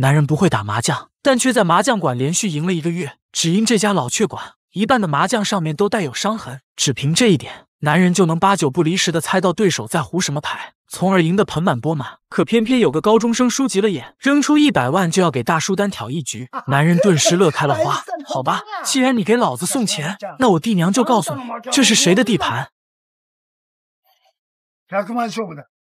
男人不会打麻将，但却在麻将馆连续赢了一个月，只因这家老雀馆一半的麻将上面都带有伤痕，只凭这一点，男人就能八九不离十的猜到对手在胡什么牌，从而赢得盆满钵满。可偏偏有个高中生输急了眼，扔出一百万就要给大叔单挑一局，男人顿时乐开了花。好吧，既然你给老子送钱，那我弟娘就告诉你，这是谁的地盘。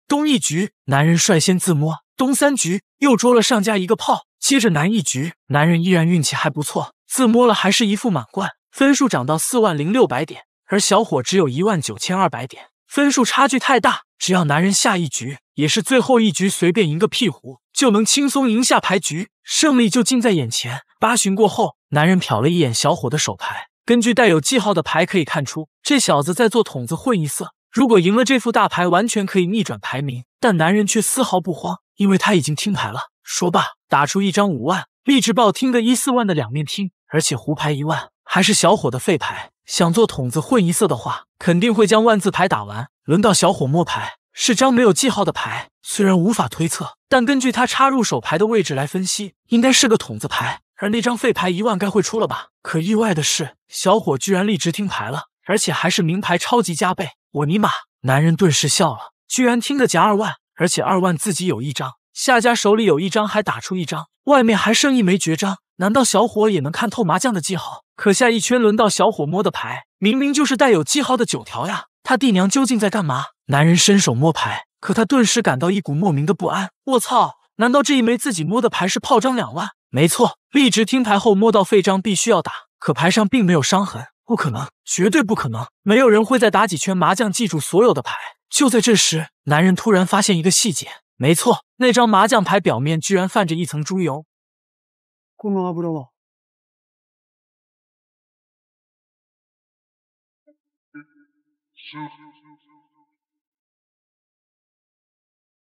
东一局，男人率先自摸。东三局又捉了上家一个炮，接着南一局，男人依然运气还不错，自摸了还是一副满贯，分数涨到四万零六百点，而小伙只有一万九千二百点，分数差距太大。只要男人下一局，也是最后一局，随便赢个屁胡就能轻松赢下牌局，胜利就近在眼前。八巡过后，男人瞟了一眼小伙的手牌，根据带有记号的牌可以看出，这小子在做筒子混一色。如果赢了这副大牌，完全可以逆转排名，但男人却丝毫不慌。因为他已经听牌了。说罢，打出一张五万，立志报听个一四万的两面听，而且胡牌一万还是小伙的废牌。想做筒子混一色的话，肯定会将万字牌打完。轮到小伙摸牌，是张没有记号的牌，虽然无法推测，但根据他插入手牌的位置来分析，应该是个筒子牌。而那张废牌一万该会出了吧？可意外的是，小伙居然立直听牌了，而且还是名牌超级加倍。我尼玛！男人顿时笑了，居然听个夹二万。而且二万自己有一张，夏家手里有一张，还打出一张，外面还剩一枚绝张。难道小伙也能看透麻将的记号？可下一圈轮到小伙摸的牌，明明就是带有记号的九条呀！他弟娘究竟在干嘛？男人伸手摸牌，可他顿时感到一股莫名的不安。我操！难道这一枚自己摸的牌是炮张两万？没错，立直听牌后摸到废张必须要打，可牌上并没有伤痕，不可能，绝对不可能！没有人会在打几圈麻将记住所有的牌。就在这时，男人突然发现一个细节，没错，那张麻将牌表面居然泛着一层猪油。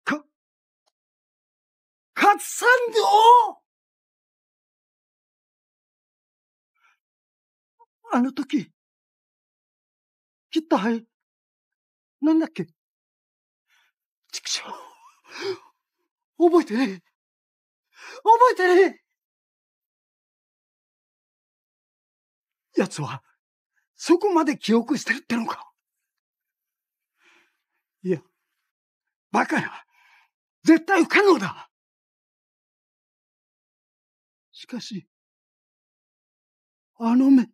可可三牛，あのとき、来たは、なんだっけ？ちくしょう。覚えてねえ。覚えてねえ。奴は、そこまで記憶してるってのか。いや、バカな。絶対不可能だ。しかし、あの目、冷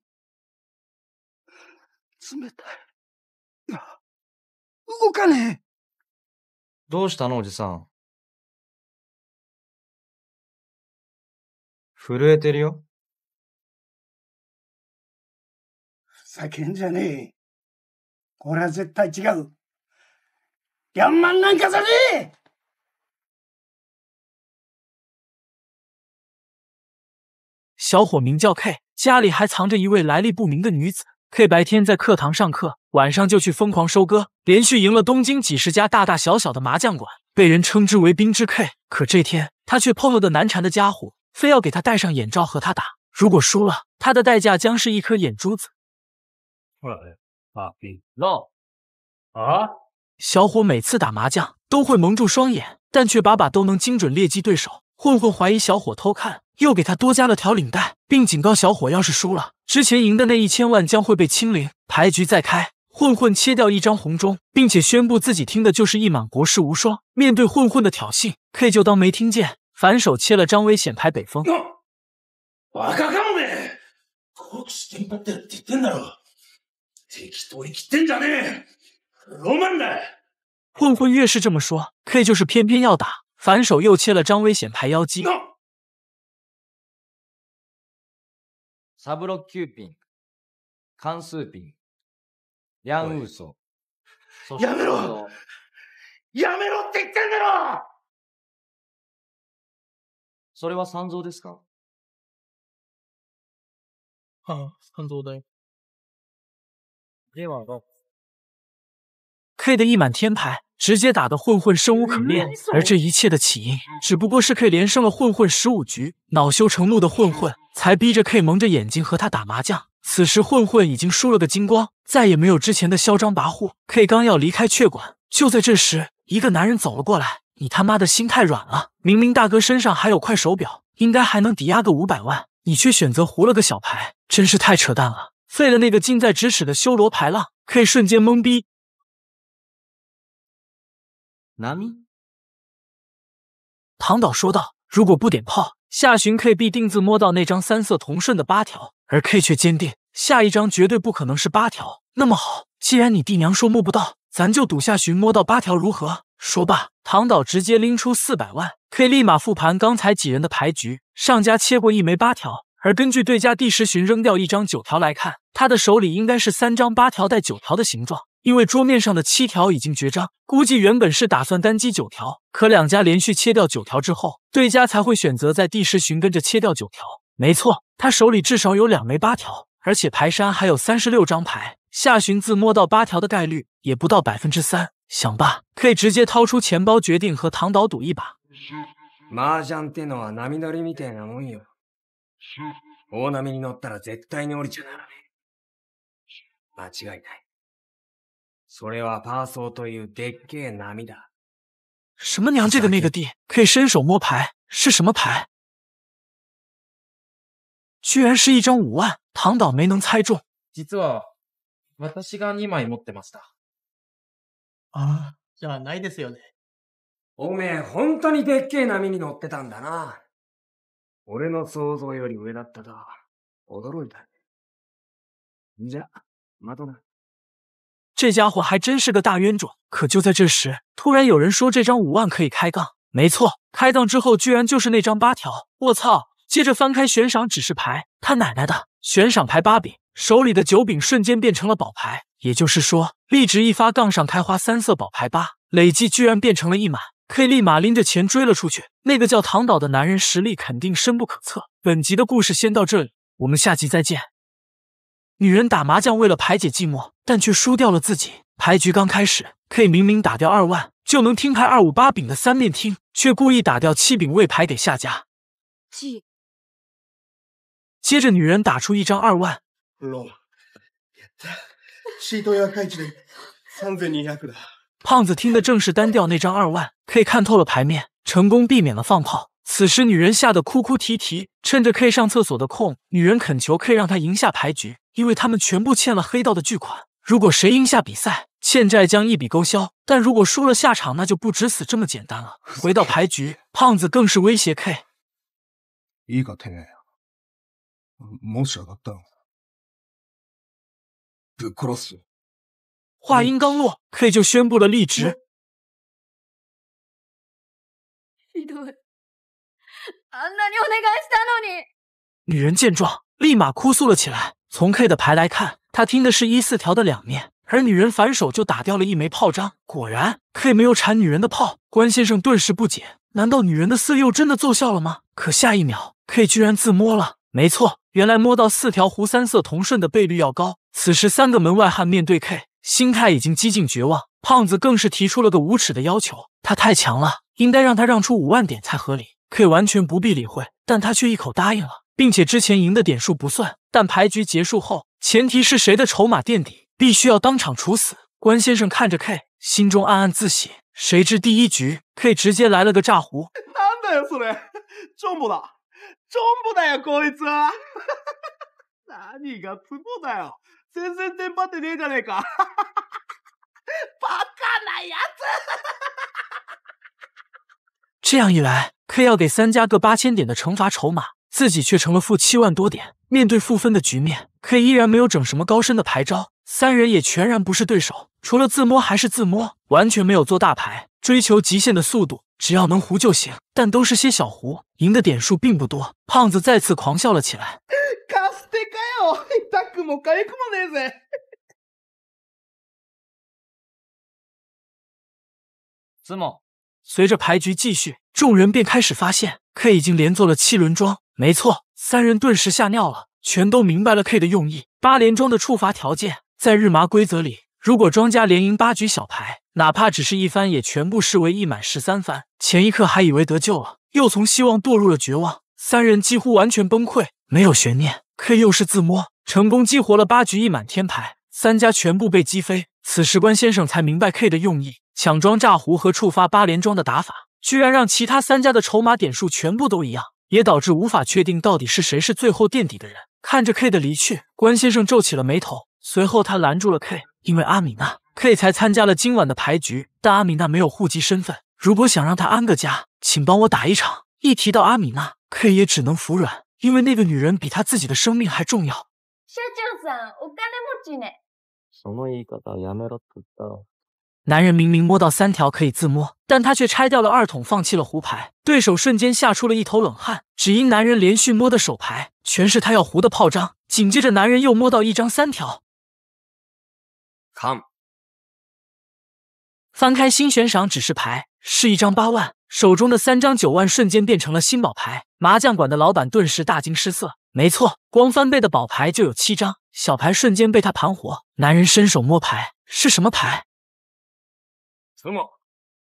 たい。動かねえ。どうしたのおじさん。震えてるよ。ふざけんじゃねえ。これは絶対違う。ギャンマンなんかじゃねえ小伙名叫 K，家里还藏着一位来历不明的女子。K 白天在课堂上课，晚上就去疯狂收割，连续赢了东京几十家大大小小的麻将馆，被人称之为“冰之 K”。可这天，他却碰了个难缠的家伙，非要给他戴上眼罩和他打。如果输了，他的代价将是一颗眼珠子。啊！小伙每次打麻将都会蒙住双眼，但却把把都能精准猎击对手。混混怀疑小伙偷看。又给他多加了条领带，并警告小伙，要是输了，之前赢的那一千万将会被清零。牌局再开，混混切掉一张红中，并且宣布自己听的就是一满国士无双。面对混混的挑衅，K 就当没听见，反手切了张危险牌北风。混混越是这么说，K 就是偏偏要打，反手又切了张危险牌妖姬。サブロキューピン、カンスーピン、ヤンウーソ。やめろやめろって言ってんだろそれは三蔵ですかはあ、三蔵だよ。では、K 的一满天牌，直接打得混混生无可恋。而这一切的起因，只不过是 K 连胜了混混十五局，恼羞成怒的混混才逼着 K 蒙着眼睛和他打麻将。此时混混已经输了个精光，再也没有之前的嚣张跋扈。K 刚要离开雀馆，就在这时，一个男人走了过来：“你他妈的心太软了！明明大哥身上还有块手表，应该还能抵押个五百万，你却选择胡了个小牌，真是太扯淡了！”废了那个近在咫尺的修罗牌浪，K 瞬间懵逼。南，唐导说道：“如果不点炮，下旬 K 必定自摸到那张三色同顺的八条，而 K 却坚定，下一张绝对不可能是八条。那么好，既然你弟娘说摸不到，咱就赌下旬摸到八条，如何？”说罢，唐导直接拎出四百万，K 立马复盘刚才几人的牌局，上家切过一枚八条，而根据对家第十旬扔掉一张九条来看，他的手里应该是三张八条带九条的形状。因为桌面上的七条已经绝章，估计原本是打算单击九条，可两家连续切掉九条之后，对家才会选择在第十巡跟着切掉九条。没错，他手里至少有两枚八条，而且牌山还有三十六张牌，下巡自摸到八条的概率也不到百分之三。想吧，可以直接掏出钱包，决定和唐岛赌一把。それはパーソーというでっけえ波だ。什么娘这个那个地，可以伸手摸牌，是什么牌？居然是一张五万，唐岛没能猜中。実は、私が二枚持ってました。ああ、じゃあないですよね。おめえ、本当にでっけえ波に乗ってたんだな。俺の想像より上だったが、驚いた。じゃ、またな。这家伙还真是个大冤种。可就在这时，突然有人说这张五万可以开杠。没错，开杠之后居然就是那张八条。我操！接着翻开悬赏指示牌，他奶奶的，悬赏牌八饼，手里的九饼瞬间变成了宝牌。也就是说，立直一发，杠上开花，三色宝牌八，累计居然变成了一满。K 立马拎着钱追了出去。那个叫唐导的男人实力肯定深不可测。本集的故事先到这里，我们下集再见。女人打麻将为了排解寂寞，但却输掉了自己。牌局刚开始，K 明明打掉二万就能听牌二五八饼的三面听，却故意打掉七饼未牌给下家。继接着，女人打出一张二万。胖子听的正是单调那张二万，K 看透了牌面，成功避免了放炮。此时，女人吓得哭哭啼啼，趁着 K 上厕所的空，女人恳求 K 让他赢下牌局。因为他们全部欠了黑道的巨款，如果谁赢下比赛，欠债将一笔勾销；但如果输了下场，那就不止死这么简单了。回到牌局，胖子更是威胁 K：“ 一个太远了，没舍得等。”不，话音刚落，K 就宣布了离职。女人见状，立马哭诉了起来。从 K 的牌来看，他听的是一四条的两面，而女人反手就打掉了一枚炮张。果然，K 没有铲女人的炮。关先生顿时不解：难道女人的色诱真的奏效了吗？可下一秒，K 居然自摸了。没错，原来摸到四条胡三色同顺的倍率要高。此时，三个门外汉面对 K，心态已经几近绝望。胖子更是提出了个无耻的要求：他太强了，应该让他让出五万点才合理。K 完全不必理会，但他却一口答应了，并且之前赢的点数不算。但牌局结束后，前提是谁的筹码垫底，必须要当场处死。关先生看着 K，心中暗暗自喜。谁知第一局，K 直接来了个炸胡。难得一次嘞，中不了，中不了也过一次。那你个猪婆子哟，先先先发对呢，才对卡。哈哈哈！哈，这样一来，K 要给三家各八千点的惩罚筹码。自己却成了负七万多点，面对负分的局面，K 依然没有整什么高深的牌招，三人也全然不是对手，除了自摸还是自摸，完全没有做大牌，追求极限的速度，只要能胡就行，但都是些小胡，赢的点数并不多。胖子再次狂笑了起来。子 某，随着牌局继续，众人便开始发现 K 已经连做了七轮庄。没错，三人顿时吓尿了，全都明白了 K 的用意。八连庄的触发条件在日麻规则里，如果庄家连赢八局小牌，哪怕只是一番，也全部视为一满十三番。前一刻还以为得救了，又从希望堕入了绝望，三人几乎完全崩溃。没有悬念，K 又是自摸，成功激活了八局一满天牌，三家全部被击飞。此时关先生才明白 K 的用意：抢庄炸胡和触发八连庄的打法，居然让其他三家的筹码点数全部都一样。也导致无法确定到底是谁是最后垫底的人。看着 K 的离去，关先生皱起了眉头。随后他拦住了 K，因为阿米娜 K 才参加了今晚的牌局，但阿米娜没有户籍身份。如果想让他安个家，请帮我打一场。一提到阿米娜，K 也只能服软，因为那个女人比他自己的生命还重要。男人明明摸到三条可以自摸，但他却拆掉了二筒，放弃了胡牌。对手瞬间吓出了一头冷汗，只因男人连续摸的手牌全是他要胡的炮张。紧接着，男人又摸到一张三条，come。翻开新悬赏指示牌，是一张八万，手中的三张九万瞬间变成了新宝牌。麻将馆的老板顿时大惊失色。没错，光翻倍的宝牌就有七张，小牌瞬间被他盘活。男人伸手摸牌，是什么牌？怎么？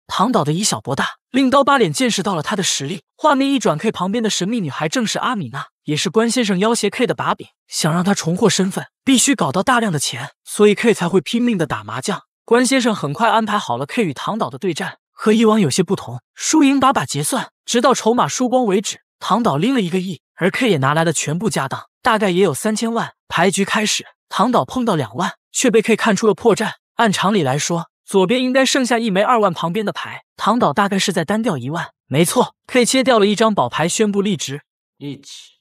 唐导的以小博大令刀疤脸见识到了他的实力。画面一转，K 旁边的神秘女孩正是阿米娜，也是关先生要挟 K 的把柄。想让他重获身份，必须搞到大量的钱，所以 K 才会拼命的打麻将。关先生很快安排好了 K 与唐导的对战，和以往有些不同，输赢把把结算，直到筹码输光为止。唐导拎了一个亿，而 K 也拿来了全部家当，大概也有三千万。牌局开始，唐导碰到两万，却被 K 看出了破绽。按常理来说，左边应该剩下一枚二万，旁边的牌唐岛大概是在单调一万，没错。K 切掉了一张宝牌，宣布立直。一起。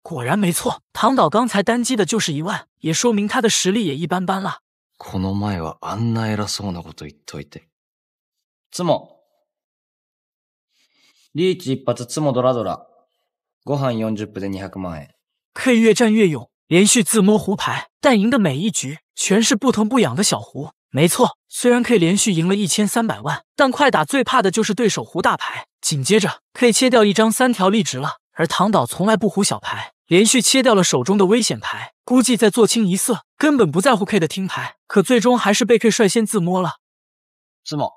果然没错。唐岛刚才单击的就是一万，也说明他的实力也一般般了。この前は案内らそうなことを言っといて。つも。立直一発つもドラドラ。ご飯四十分で万円。K 越战越勇，连续自摸胡牌，但赢的每一局全是不疼不痒的小胡。没错，虽然 K 连续赢了一千三百万，但快打最怕的就是对手胡大牌。紧接着，K 切掉一张三条立直了，而唐岛从来不胡小牌，连续切掉了手中的危险牌，估计在做清一色，根本不在乎 K 的听牌。可最终还是被 K 率先自摸了。自摸。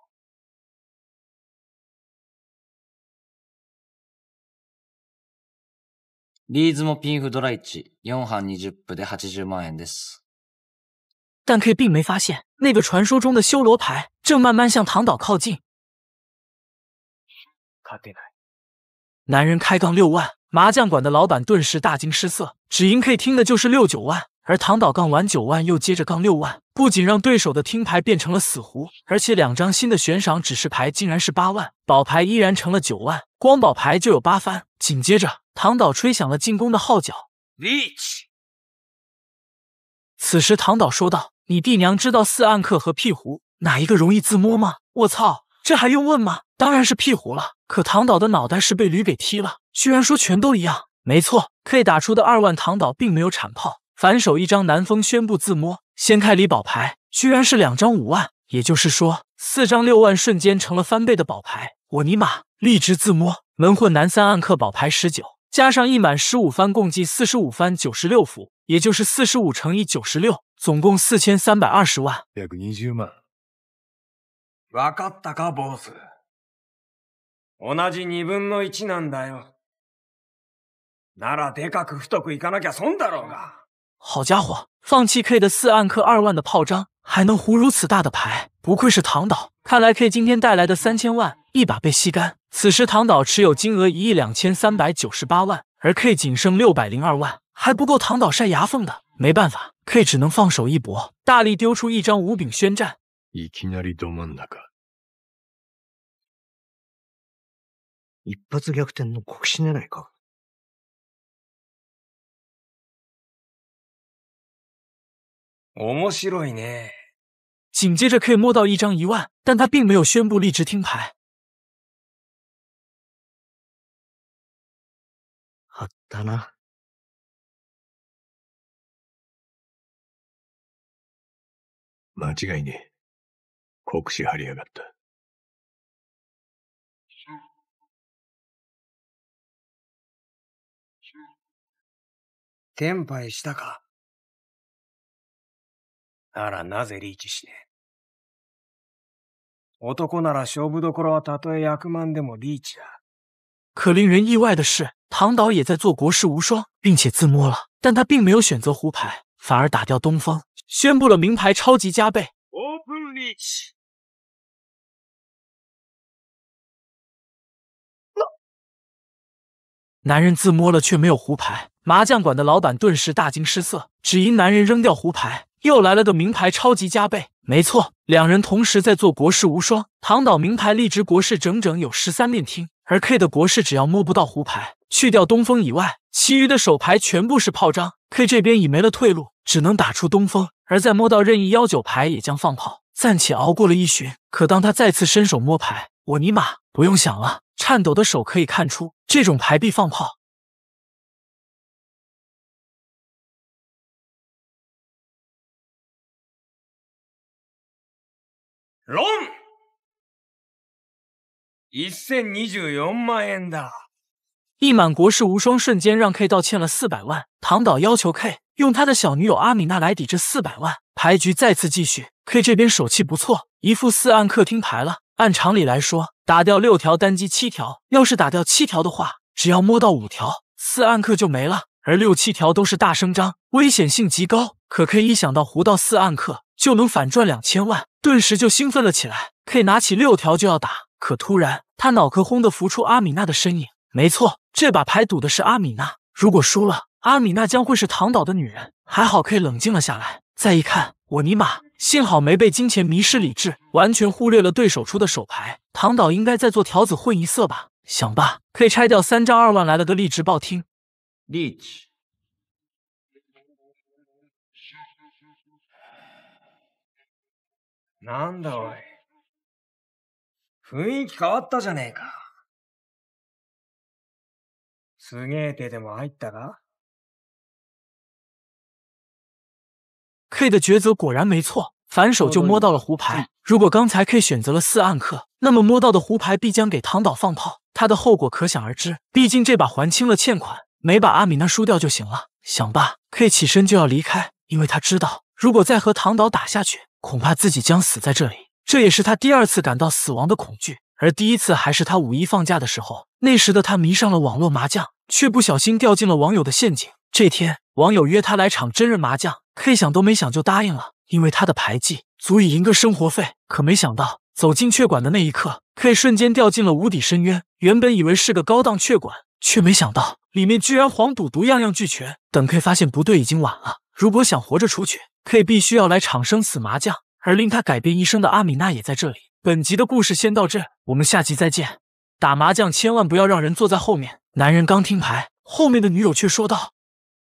リーズピンフドライチ四番二十プで八十万円です。但 K 并没发现，那个传说中的修罗牌正慢慢向唐岛靠近。男人开杠六万，麻将馆的老板顿时大惊失色。只因 K 听的就是六九万，而唐岛杠完九万，又接着杠六万，不仅让对手的听牌变成了死胡，而且两张新的悬赏指示牌竟然是八万，宝牌依然成了九万，光宝牌就有八番。紧接着，唐岛吹响了进攻的号角。此时，唐岛说道。你弟娘知道四暗刻和屁胡哪一个容易自摸吗？我操，这还用问吗？当然是屁胡了。可唐岛的脑袋是被驴给踢了，居然说全都一样。没错，K 打出的二万唐岛并没有产炮，反手一张南风宣布自摸，掀开里宝牌，居然是两张五万，也就是说四张六万瞬间成了翻倍的宝牌。我尼玛，立直自摸，门混南三暗刻宝牌十九，加上一满十五番，共计四十五番九十六福，也就是四十五乘以九十六。总共四千三百二十万。分一好家伙，放弃 K 的四暗克二万的炮章，还能胡如此大的牌，不愧是唐岛。看来 K 今天带来的三千万一把被吸干。此时唐岛持有金额一亿两千三百九十八万，而 K 仅剩六百零二万，还不够唐岛晒牙缝的。没办法。K 只能放手一搏，大力丢出一张五饼宣战。一发逆天的国师奶奶卡，好，接着 K 摸到一张一万，但他并没有宣布立直听牌。あったな。間違いねえ。酷使張りやがった。天敗したか。ならなぜリーチしねえ。男なら勝負どころはたとえ役満でもリーチだ。可令人意外的是，唐岛也在做国士无双，并且自摸了，但他并没有选择胡牌。反而打掉东风，宣布了名牌超级加倍。男人自摸了却没有胡牌，麻将馆的老板顿时大惊失色，只因男人扔掉胡牌，又来了个名牌超级加倍。没错，两人同时在做国事无双，唐倒名牌立直国事整整有十三面听。而 K 的国士只要摸不到胡牌，去掉东风以外，其余的手牌全部是炮张。K 这边已没了退路，只能打出东风，而在摸到任意幺九牌也将放炮，暂且熬过了一巡。可当他再次伸手摸牌，我尼玛不用想了，颤抖的手可以看出，这种牌必放炮。龙。一千二十四万円だ。一满国士无双瞬间让 K 道歉了四百万。唐导要求 K 用他的小女友阿米娜来抵这四百万。牌局再次继续，K 这边手气不错，一副四暗客听牌了。按常理来说，打掉六条单机七条，要是打掉七条的话，只要摸到五条，四暗客就没了。而六七条都是大声张，危险性极高。可 K 一想到胡到四暗客就能反赚两千万，顿时就兴奋了起来。K 拿起六条就要打，可突然。他脑壳轰的浮出阿米娜的身影，没错，这把牌赌的是阿米娜。如果输了，阿米娜将会是唐导的女人。还好 K 冷静了下来。再一看，我尼玛，幸好没被金钱迷失理智，完全忽略了对手出的手牌。唐导应该在做条子混一色吧？想吧，可以拆掉三张二万，来了个立直报听。雰囲気変わったじゃねえか。すげえ手でも入ったが。K 的抉择果然没错，反手就摸到了胡牌。如果刚才 K 选择了四暗刻，那么摸到的胡牌必将给唐岛放炮，他的后果可想而知。毕竟这把还清了欠款，没把阿米娜输掉就行了。想罢，K 起身就要离开，因为他知道，如果再和唐岛打下去，恐怕自己将死在这里。这也是他第二次感到死亡的恐惧，而第一次还是他五一放假的时候。那时的他迷上了网络麻将，却不小心掉进了网友的陷阱。这天，网友约他来场真人麻将，K 想都没想就答应了，因为他的牌技足以赢个生活费。可没想到，走进雀馆的那一刻，K 瞬间掉进了无底深渊。原本以为是个高档雀馆，却没想到里面居然黄赌毒样样俱全。等 K 发现不对，已经晚了。如果想活着出去，K 必须要来场生死麻将。而令他改变一生的阿米娜也在这里。本集的故事先到这，我们下集再见。打麻将千万不要让人坐在后面。男人刚听牌，后面的女友却说道：“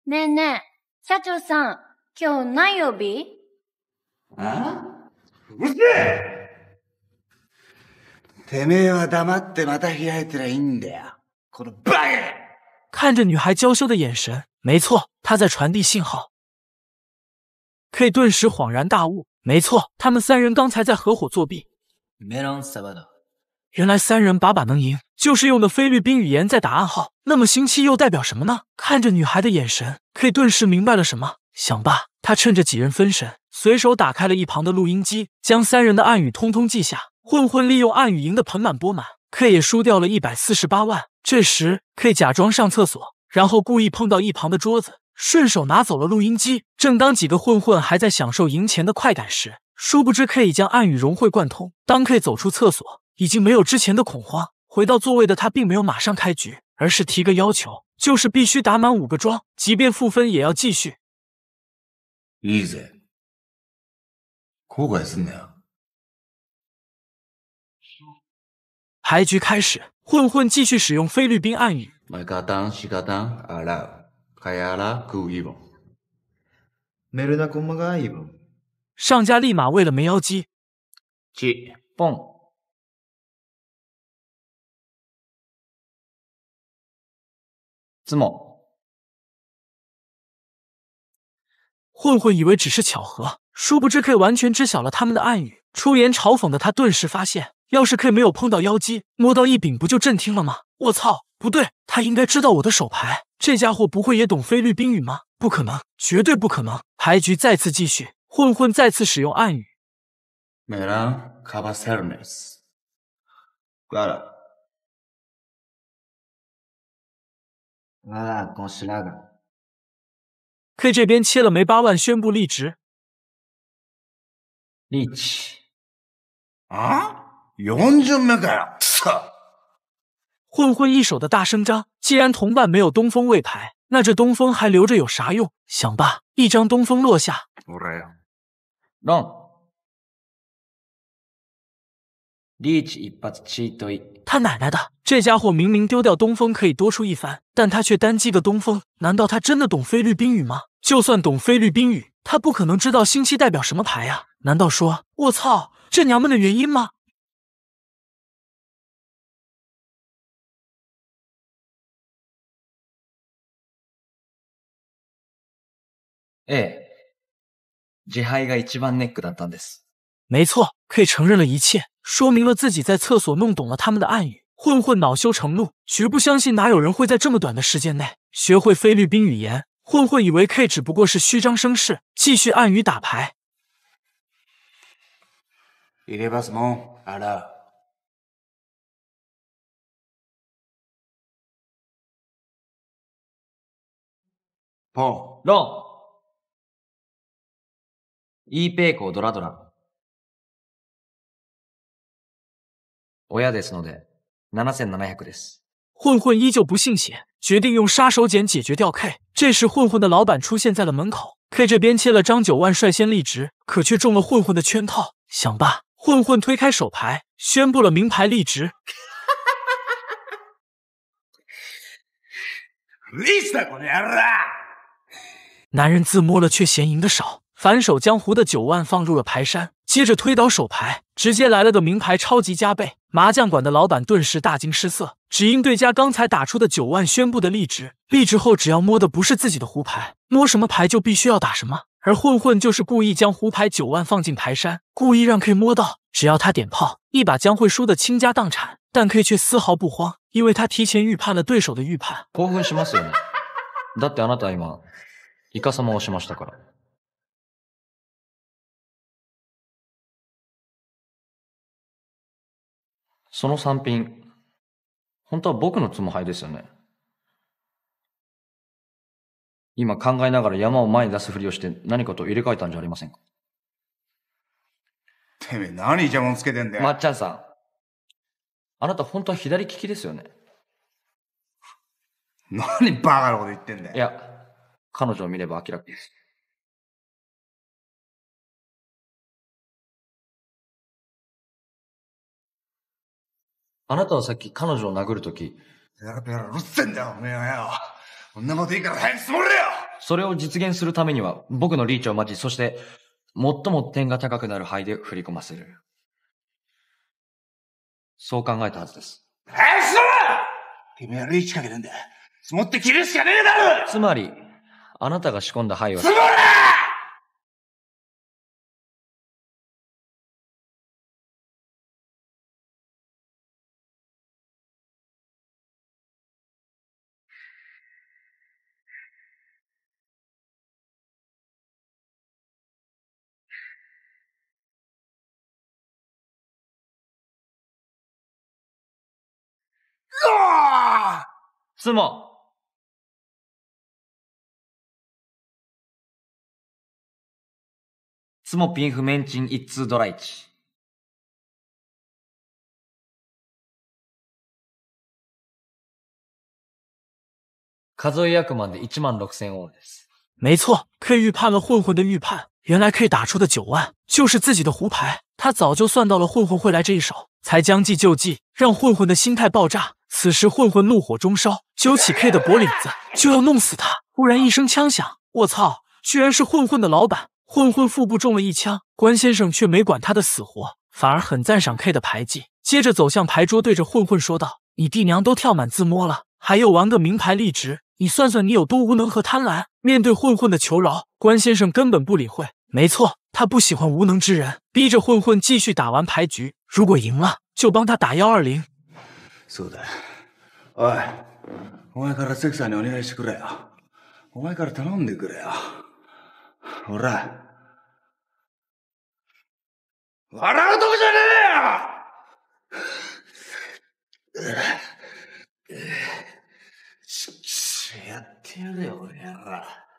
奶奶，社长，今天哪有病？”啊，不是。看着女孩娇羞的眼神，没错，她在传递信号。K 顿时恍然大悟。没错，他们三人刚才在合伙作弊。原来三人把把能赢，就是用的菲律宾语言在打暗号。那么星期又代表什么呢？看着女孩的眼神，K 顿时明白了什么。想罢，他趁着几人分神，随手打开了一旁的录音机，将三人的暗语通通记下。混混利用暗语赢得盆满钵满，K 也输掉了一百四十八万。这时，K 假装上厕所，然后故意碰到一旁的桌子。顺手拿走了录音机。正当几个混混还在享受赢钱的快感时，殊不知 K 已将暗语融会贯通。当 K 走出厕所，已经没有之前的恐慌。回到座位的他，并没有马上开局，而是提个要求，就是必须打满五个庄，即便负分也要继续。伊泽，恐怪怎么样？牌局开始，混混继续使用菲律宾暗语。My God, God, allow. dance, 上家立马喂了没妖姬。七蹦。怎么？混混以为只是巧合，殊不知 K 完全知晓了他们的暗语。出言嘲讽的他，顿时发现，要是 K 没有碰到妖姬，摸到一柄，不就震惊了吗？我操，不对，他应该知道我的手牌。这家伙不会也懂菲律宾语吗？不可能，绝对不可能！牌局再次继续，混混再次使用暗语。没了，卡巴塞雷斯，关了。啊，恭喜那个。K 这边切了没八万，宣布立直。立直。啊？四十万卡呀！操！混混一手的大声张，既然同伴没有东风未牌，那这东风还留着有啥用？想罢，一张东风落下。他奶奶的，这家伙明明丢掉东风可以多出一番，但他却单击个东风，难道他真的懂菲律宾语吗？就算懂菲律宾语，他不可能知道星期代表什么牌呀？难道说……我操，这娘们的原因吗？A，自嗨是第一把 neck 的。没错，K 承认了一切，说明了自己在厕所弄懂了他们的暗语。混混恼羞成怒，绝不相信哪有人会在这么短的时间内学会菲律宾语言。混混以为 K 只不过是虚张声势，继续暗语打牌。ePayco，ドラドラ。親ですので、7700です。混混依旧不信邪，决定用杀手锏解决掉 K。这时，混混的老板出现在了门口。K 这边切了张九万，率先立直，可却中了混混的圈套。想罢，混混推开手牌，宣布了名牌立直。男人自摸了，却嫌赢的少。反手江湖的九万放入了牌山，接着推倒手牌，直接来了个名牌超级加倍。麻将馆的老板顿时大惊失色，只因对家刚才打出的九万宣布的立直。立直后，只要摸的不是自己的胡牌，摸什么牌就必须要打什么。而混混就是故意将胡牌九万放进牌山，故意让 K 摸到，只要他点炮，一把将会输得倾家荡产。但 K 却丝毫不慌，因为他提前预判了对手的预判。その三品、本当は僕のつもはいですよね。今考えながら山を前に出すふりをして何かと入れ替えたんじゃありませんかてめえ何イチャモンつけてんだよ。まっちゃんさん。あなた本当は左利きですよね。何バカなこと言ってんだよ。いや、彼女を見れば明らかです。あなたはさっき彼女を殴るとき。ペラペラうるせんだよ、おめえはよ。こんなこといいから早く積もれよそれを実現するためには、僕のリーチを待ち、そして、最も点が高くなる範囲で振り込ませる。そう考えたはずです。早く積もれ君はリーチかけてんだ。積もって切るしかねえだろつまり、あなたが仕込んだ範囲は。積もれいつもいつもピンフメンチンイッツドライチ。数え役まで一万六千ウォンです。没错，K 预判了混混的预判。原来 K 打出的九万就是自己的胡牌，他早就算到了混混会来这一手，才将计就计，让混混的心态爆炸。此时，混混怒火中烧，揪起 K 的脖领子就要弄死他。忽然一声枪响，我操！居然是混混的老板。混混腹部中了一枪，关先生却没管他的死活，反而很赞赏 K 的牌技，接着走向牌桌，对着混混说道：“你弟娘都跳满自摸了，还有玩个名牌立直？你算算你有多无能和贪婪？”面对混混的求饶，关先生根本不理会。没错，他不喜欢无能之人，逼着混混继续打完牌局。如果赢了，就帮他打幺二零。そうだ。おい、お前から関さんにお願いしてくれよ。お前から頼んでくれよ。ほら。笑うとこじゃねえよ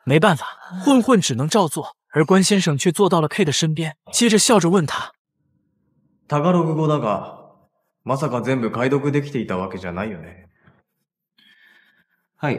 没办法，混混只能照做，而关先生却坐到了 K 的身边，接着笑着问他：“高ガログだが、まさか全部解読できていたわけじゃないよね。い。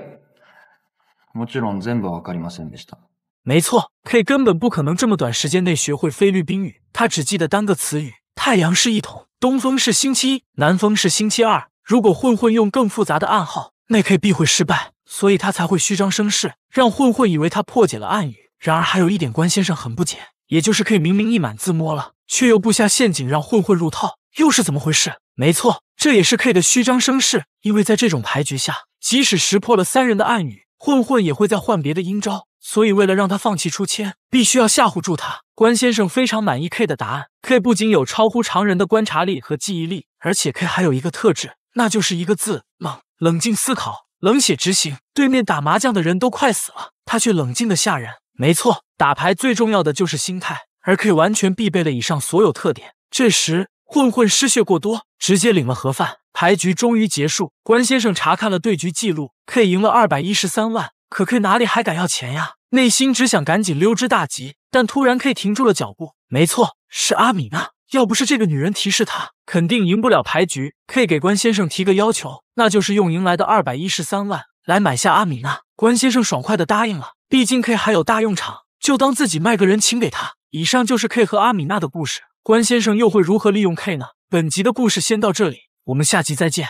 もちろん全部わかりませんでした。没错，K 根本不可能这么短时间内学会菲律宾语，他只记得单个词语：太阳是一桶，东风是星期一，南风是星期二。如果混混用更复杂的暗号，那 K 必会失败，所以他才会虚张声势，让混混以为他破解了暗语。然而还有一点，关先生很不解，也就是 K 明明一满自摸了，却又布下陷阱让混混入套。又是怎么回事？没错，这也是 K 的虚张声势。因为在这种牌局下，即使识破了三人的暗语，混混也会再换别的阴招。所以，为了让他放弃出千，必须要吓唬住他。关先生非常满意 K 的答案。K 不仅有超乎常人的观察力和记忆力，而且 K 还有一个特质，那就是一个字：冷。冷静思考，冷血执行。对面打麻将的人都快死了，他却冷静的吓人。没错，打牌最重要的就是心态，而 K 完全必备了以上所有特点。这时。混混失血过多，直接领了盒饭。牌局终于结束，关先生查看了对局记录，K 赢了二百一十三万。可 K 哪里还敢要钱呀？内心只想赶紧溜之大吉。但突然，K 停住了脚步。没错，是阿米娜。要不是这个女人提示他，肯定赢不了牌局。K 给关先生提个要求，那就是用赢来的二百一十三万来买下阿米娜。关先生爽快的答应了，毕竟 K 还有大用场，就当自己卖个人情给他。以上就是 K 和阿米娜的故事。关先生又会如何利用 K 呢？本集的故事先到这里，我们下集再见。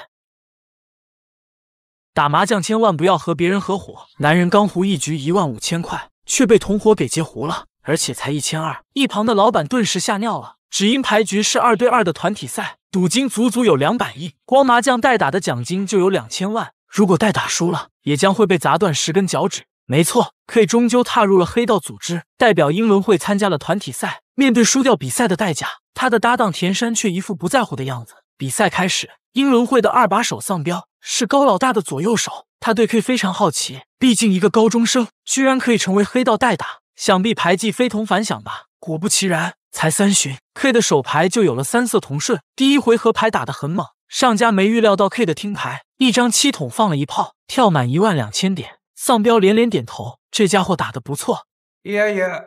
打麻将千万不要和别人合伙，男人刚胡一局一万五千块，却被同伙给截胡了，而且才一千二。一旁的老板顿时吓尿了，只因牌局是二对二的团体赛，赌金足足有两百亿，光麻将代打的奖金就有两千万。如果代打输了，也将会被砸断十根脚趾。没错，K 终究踏入了黑道组织，代表英伦会参加了团体赛。面对输掉比赛的代价，他的搭档田山却一副不在乎的样子。比赛开始，英伦会的二把手丧彪是高老大的左右手，他对 K 非常好奇，毕竟一个高中生居然可以成为黑道代打，想必牌技非同凡响吧。果不其然，才三巡，K 的手牌就有了三色同顺。第一回合牌打得很猛，上家没预料到 K 的听牌，一张七筒放了一炮，跳满一万两千点。丧彪连连点头，这家伙打的不错。耶耶。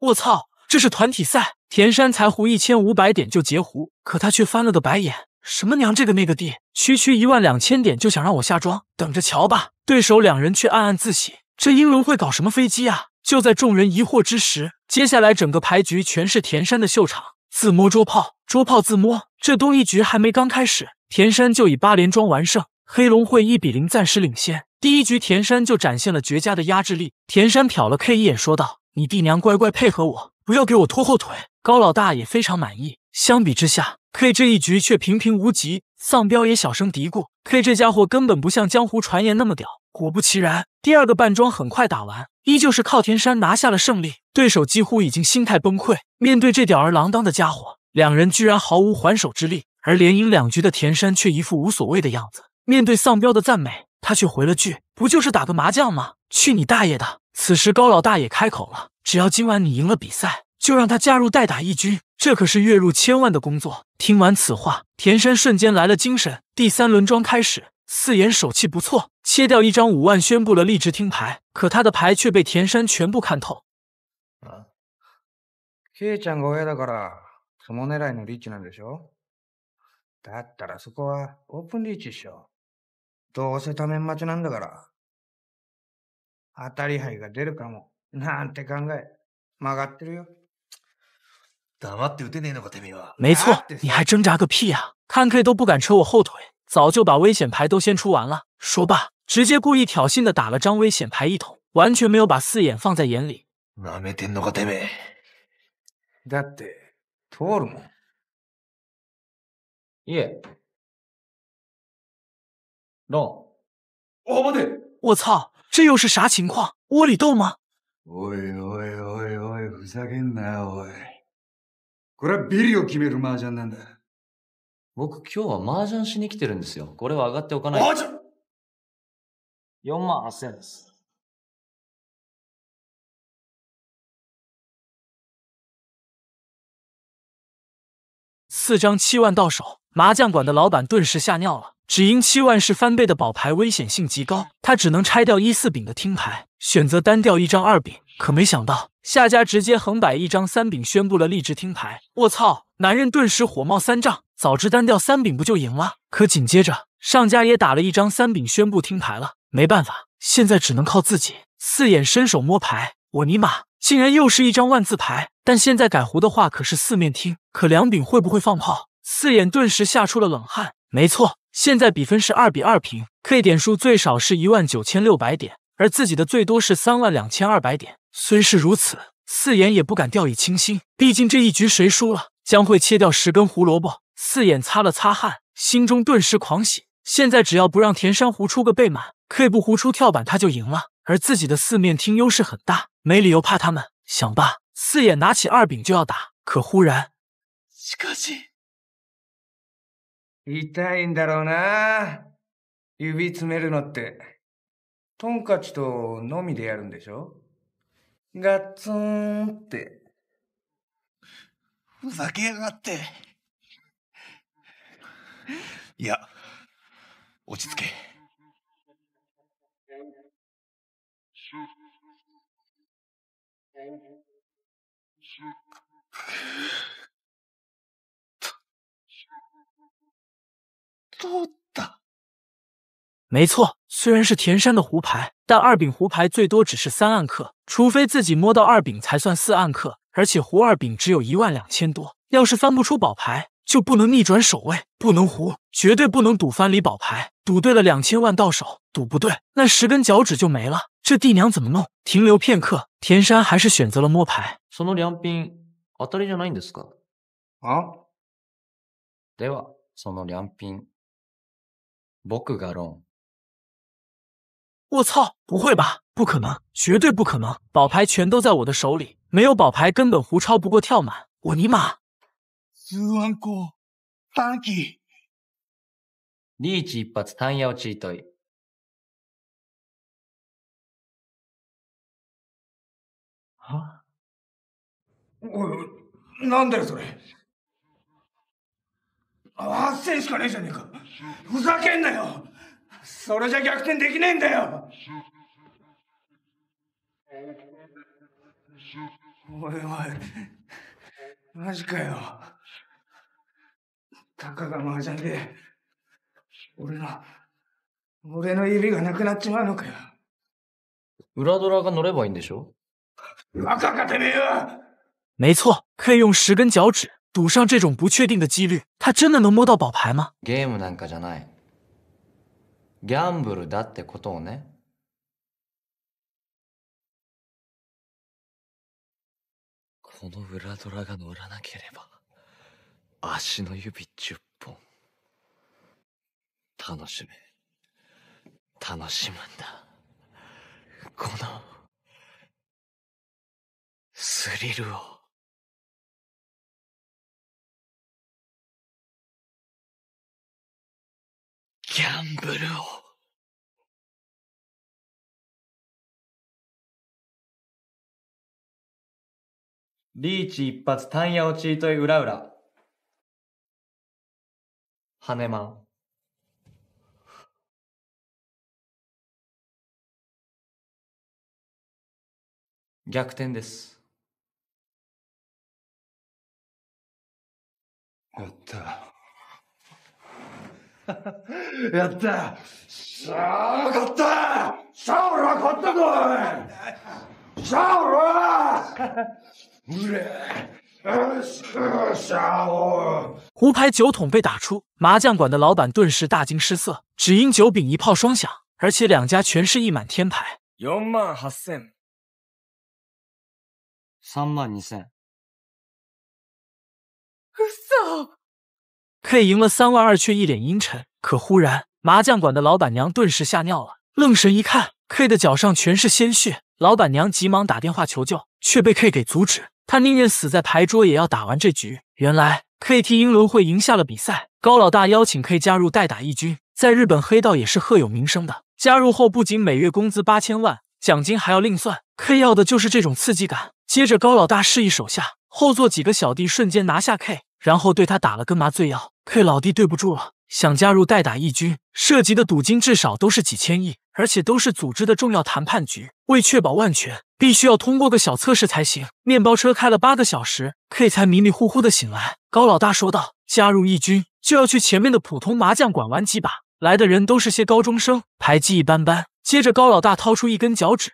我操！这是团体赛，田山才胡一千五百点就截胡，可他却翻了个白眼。什么娘，这个那个地，区区一万两千点就想让我下庄，等着瞧吧！对手两人却暗暗自喜，这英伦会搞什么飞机啊？就在众人疑惑之时，接下来整个牌局全是田山的秀场，自摸捉炮，捉炮自摸。这东一局还没刚开始，田山就以八连庄完胜，黑龙会一比零暂时领先。第一局田山就展现了绝佳的压制力，田山瞟了 K 一眼，说道：“你弟娘乖乖配合我，不要给我拖后腿。”高老大也非常满意。相比之下，K 这一局却平平无奇。丧彪也小声嘀咕：“K 这家伙根本不像江湖传言那么屌。”果不其然，第二个半庄很快打完，依旧是靠田山拿下了胜利。对手几乎已经心态崩溃，面对这吊儿郎当的家伙，两人居然毫无还手之力。而连赢两局的田山却一副无所谓的样子，面对丧彪的赞美。他却回了句：“不就是打个麻将吗？去你大爷的！”此时高老大也开口了：“只要今晚你赢了比赛，就让他加入代打一军。这可是月入千万的工作。”听完此话，田山瞬间来了精神。第三轮庄开始，四眼手气不错，切掉一张五万，宣布了立直听牌。可他的牌却被田山全部看透。どうせ多面待ちなんだから。当たり牌が出るかも。なんて考え。曲がってるよ。黙って打てねえのか、てめえは。没错，你还挣扎个屁呀、看 K 都不敢扯我后腿，早就把危险牌都先出完了。说罢，直接故意挑衅的打了张危险牌一筒，完全没有把四眼放在眼里。なめてんのか、てめえ。だって通るもん。いえ、闹！我不对！我操！这又是啥情况？窝里斗吗？おいおいおいおい、ふざけんなよ、おい。これはビリを決める麻雀なんだ。僕今日は麻雀しに来てるんですよ。これは上がっておかない。麻雀 !4 万8000です。四张七万到手。麻将馆的老板顿时吓尿了，只因七万是翻倍的宝牌，危险性极高。他只能拆掉一四饼的听牌，选择单调一张二饼。可没想到下家直接横摆一张三饼，宣布了立直听牌。我操！男人顿时火冒三丈，早知单调三饼不就赢了？可紧接着上家也打了一张三饼，宣布听牌了。没办法，现在只能靠自己。四眼伸手摸牌，我尼玛，竟然又是一张万字牌！但现在改胡的话可是四面听，可两饼会不会放炮？四眼顿时吓出了冷汗。没错，现在比分是二比二平，K 点数最少是一万九千六百点，而自己的最多是三万两千二百点。虽是如此，四眼也不敢掉以轻心，毕竟这一局谁输了，将会切掉十根胡萝卜。四眼擦了擦汗，心中顿时狂喜。现在只要不让田山湖出个背满，K 不胡出跳板，他就赢了。而自己的四面听优势很大，没理由怕他们。想罢，四眼拿起二饼就要打，可忽然，かし。痛いんだろうな指詰めるのって。トンカチとのみでやるんでしょガッツンって。ふざけやがって。いや、落ち着け。多的。没错，虽然是田山的胡牌，但二饼胡牌最多只是三暗刻，除非自己摸到二饼才算四暗刻。而且胡二饼只有一万两千多，要是翻不出宝牌，就不能逆转首位，不能胡，绝对不能赌翻里宝牌。赌对了两千万到手，赌不对那十根脚趾就没了。这弟娘怎么弄？停留片刻，田山还是选择了摸牌。その両兵当たりじゃないんですか？ではその我操！不会吧？不可能，绝对不可能！宝牌全都在我的手里，没有宝牌根本胡超不过跳满。我尼玛！朱安哥，单机。你几把弹药击退。啊？我……なんでそれ？8000しかねえじゃねえかふざけんなよそれじゃ逆転できねえんだよおいおいマジかよたかが麻雀で俺の俺の指がなくなっちまうのかよ裏ドラが乗ればいいんでしょ若かてめえは没错可以用十根脚趾赌上这种不确定的几率，他真的能摸到宝牌吗？ゲームなんかじゃない。ギャンブルだってことをね。この裏ドラが乗らなければ、足の指十本。楽しめ、楽しむんだ。このスリルを。ギャンブルを。リーチ一発、タンヤ落ちいとい裏裏。ハネマン。逆転です。やった。哈哈，胡牌酒桶被打出，麻将馆的老板顿时大惊失色，只因酒饼一炮双响，而且两家全是一满天牌。K 赢了三万二，却一脸阴沉。可忽然，麻将馆的老板娘顿时吓尿了，愣神一看，K 的脚上全是鲜血。老板娘急忙打电话求救，却被 K 给阻止。他宁愿死在牌桌，也要打完这局。原来，K 替英伦会赢下了比赛。高老大邀请 K 加入代打义军，在日本黑道也是赫有名声的。加入后，不仅每月工资八千万，奖金还要另算。K 要的就是这种刺激感。接着，高老大示意手下，后座几个小弟瞬间拿下 K。然后对他打了个麻醉药，K 老弟，对不住了。想加入代打义军，涉及的赌金至少都是几千亿，而且都是组织的重要谈判局。为确保万全，必须要通过个小测试才行。面包车开了八个小时，K 才迷迷糊糊的醒来。高老大说道：“加入义军，就要去前面的普通麻将馆玩几把。来的人都是些高中生，牌技一般般。”接着，高老大掏出一根脚趾。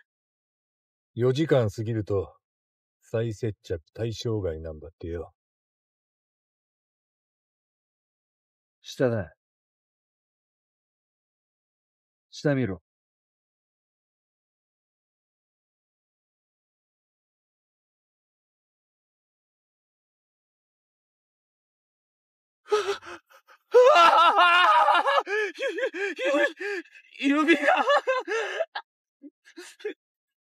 出来！站米罗！啊啊啊啊啊啊！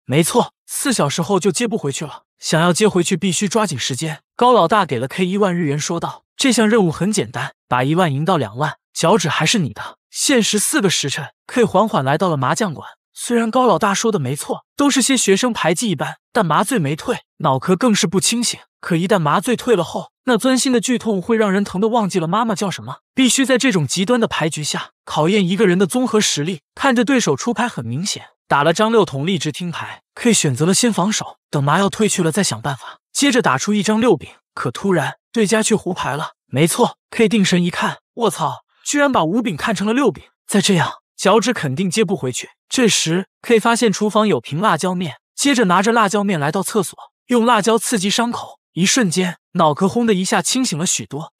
没错，四小时后就接不回去了。想要接回去，必须抓紧时间。高老大给了 K 一万日元，说道。这项任务很简单，把一万赢到两万，脚趾还是你的，限时四个时辰。K 缓缓来到了麻将馆，虽然高老大说的没错，都是些学生牌技一般，但麻醉没退，脑壳更是不清醒。可一旦麻醉退了后，那钻心的剧痛会让人疼得忘记了妈妈叫什么。必须在这种极端的牌局下，考验一个人的综合实力。看着对手出牌，很明显打了张六筒立直听牌，K 选择了先防守，等麻药退去了再想办法。接着打出一张六饼，可突然。对家去胡牌了，没错。K 定神一看，卧槽，居然把五饼看成了六饼。再这样，脚趾肯定接不回去。这时，K 发现厨房有瓶辣椒面，接着拿着辣椒面来到厕所，用辣椒刺激伤口。一瞬间，脑壳轰的一下清醒了许多。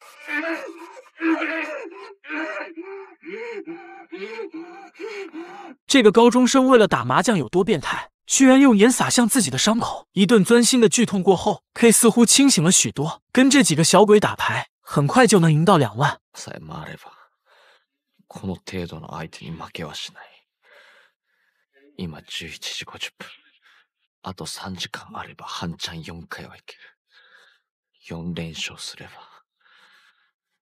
这个高中生为了打麻将有多变态？居然用盐撒向自己的伤口，一顿钻心的剧痛过后，K 似乎清醒了许多。跟这几个小鬼打牌，很快就能赢到两万。この程度の相手に負けはしない。今時分、あと時間あればチャン回はいける。連勝すれば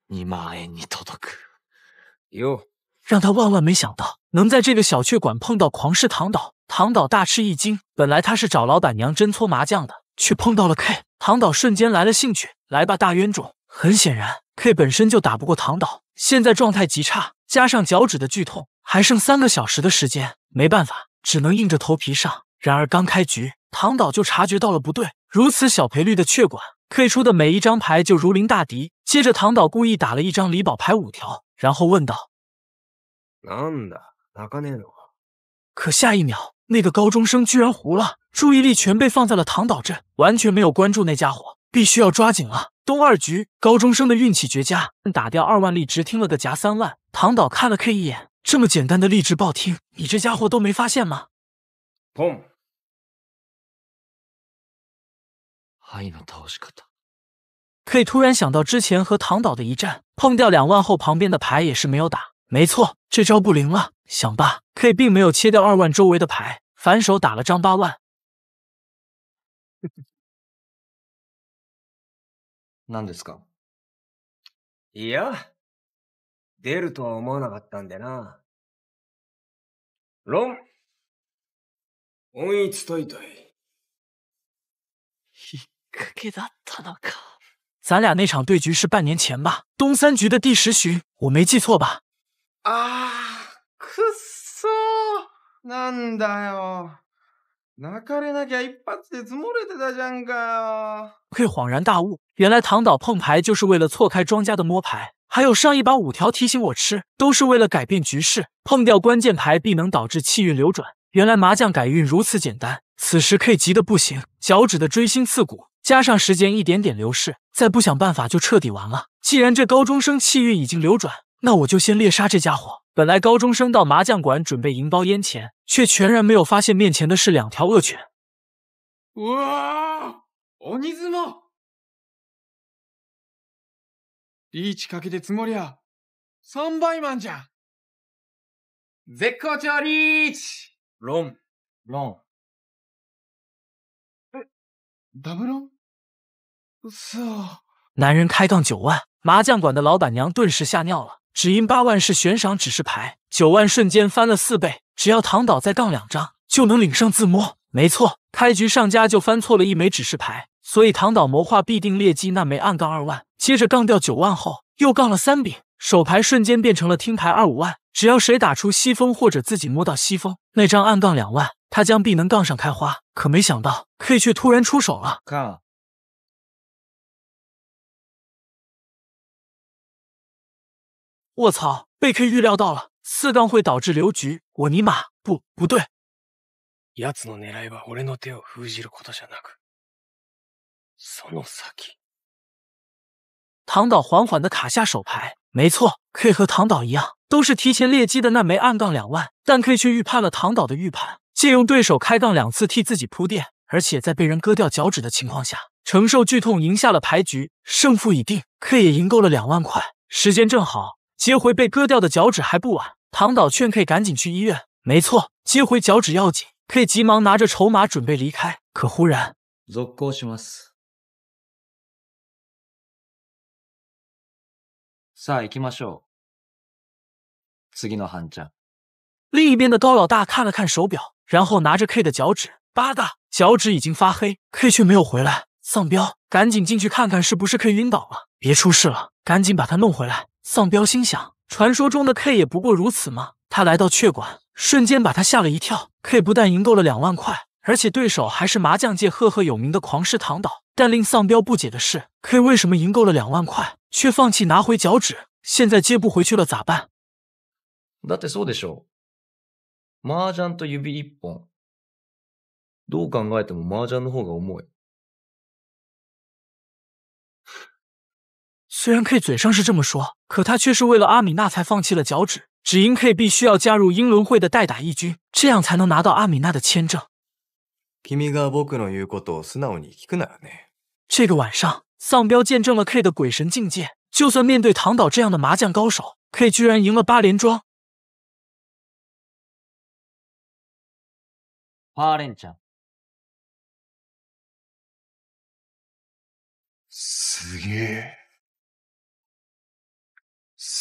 2万円に届く。让他万万没想到。能在这个小雀馆碰到狂士唐岛，唐岛大吃一惊。本来他是找老板娘真搓麻将的，却碰到了 K。唐岛瞬间来了兴趣，来吧，大冤种！很显然，K 本身就打不过唐岛，现在状态极差，加上脚趾的剧痛，还剩三个小时的时间，没办法，只能硬着头皮上。然而刚开局，唐岛就察觉到了不对，如此小赔率的雀馆，K 出的每一张牌就如临大敌。接着，唐岛故意打了一张李宝牌五条，然后问道なんだ？”哪个内容可下一秒，那个高中生居然糊了，注意力全被放在了唐岛镇，完全没有关注那家伙。必须要抓紧了！东二局高中生的运气绝佳，打掉二万力，直听了个夹三万。唐岛看了 K 一眼，这么简单的励志暴听，你这家伙都没发现吗？砰！可 K 突然想到之前和唐岛的一战，碰掉两万后，旁边的牌也是没有打。没错，这招不灵了。想吧，K 并没有切掉二万周围的牌，反手打了张八万。な んですか？いや、出るとは思わなかったんでな。ロン。唯一といたい。ひ っかけだったのか。咱俩那场对局是半年前吧？东三局的第十巡，我没记错吧？啊，クソなんだよ。泣かれなき一発でつもれてたじゃんか。K 恍然大悟，原来唐岛碰牌就是为了错开庄家的摸牌，还有上一把五条提醒我吃，都是为了改变局势。碰掉关键牌必能导致气运流转，原来麻将改运如此简单。此时 K 急得不行，脚趾的锥心刺骨，加上时间一点点流逝，再不想办法就彻底完了。既然这高中生气运已经流转。那我就先猎杀这家伙。本来高中生到麻将馆准备赢包烟钱，却全然没有发现面前的是两条恶犬。哇，おにずもリーチかけてつもりや、三倍まんじゃ。絶好調リーチ。ロン、ロン。だろ？そう。男人开杠九万，麻将馆的老板娘顿时吓尿了。只因八万是悬赏指示牌，九万瞬间翻了四倍，只要唐导再杠两张，就能领上自摸。没错，开局上家就翻错了一枚指示牌，所以唐导谋划必定劣迹。那枚暗杠二万，接着杠掉九万后，又杠了三饼，手牌瞬间变成了听牌二五万。只要谁打出西风或者自己摸到西风那张暗杠两万，他将必能杠上开花。可没想到 K 却突然出手了，杠。卧槽！被 K 预料到了，四杠会导致流局。我尼玛，不，不对。唐导缓缓地卡下手牌，没错，K 和唐导一样，都是提前劣机的那枚暗杠两万。但 K 却预判了唐导的预判，借用对手开杠两次替自己铺垫，而且在被人割掉脚趾的情况下，承受剧痛赢下了牌局，胜负已定。K 也赢够了两万块，时间正好。接回被割掉的脚趾还不晚。唐导劝 K 赶紧去医院。没错，接回脚趾要紧。K 急忙拿着筹码准备离开，可忽然，另一边的高老大看了看手表，然后拿着 K 的脚趾，八个脚趾已经发黑，K 却没有回来。丧彪，赶紧进去看看是不是 K 晕倒了，别出事了，赶紧把他弄回来。丧彪心想，传说中的 K 也不过如此吗？他来到雀馆，瞬间把他吓了一跳。K 不但赢够了两万块，而且对手还是麻将界赫赫有名的狂狮唐岛。但令丧彪不解的是，K 为什么赢够了两万块，却放弃拿回脚趾？现在接不回去了，咋办？だってそうでしょう。麻雀と指一本。どう考えても麻将の方が面い。虽然 K 嘴上是这么说，可他却是为了阿米娜才放弃了脚趾，只因 K 必须要加入英伦会的代打义军，这样才能拿到阿米娜的签证。这个晚上，丧彪见证了 K 的鬼神境界，就算面对唐岛这样的麻将高手，K 居然赢了八连庄。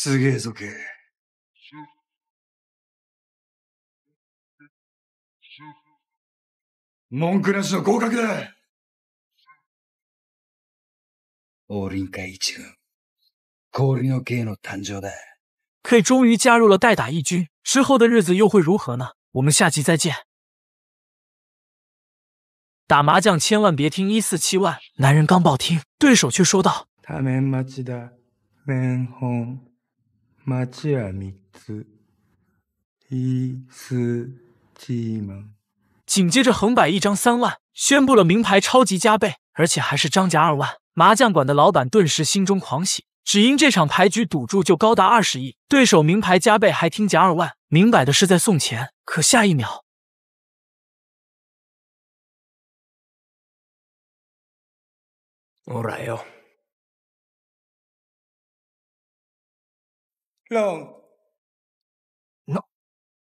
スゲーぞけ、文句なしの合格だ。オリンカ一軍、氷の系の誕生だ。可终于加入了代打一軍。之后的日子又会如何呢？我们下集再见。打麻将千万别听一四七万，男人刚报听，对手却说道：“他没没记得，脸红。”马吉尔米兹伊斯基吗？紧接着横摆一张三万，宣布了名牌超级加倍，而且还是张家二万。麻将馆的老板顿时心中狂喜，只因这场牌局赌注就高达二十亿，对手名牌加倍还听加二万，明摆的是在送钱。可下一秒，我来哟。no、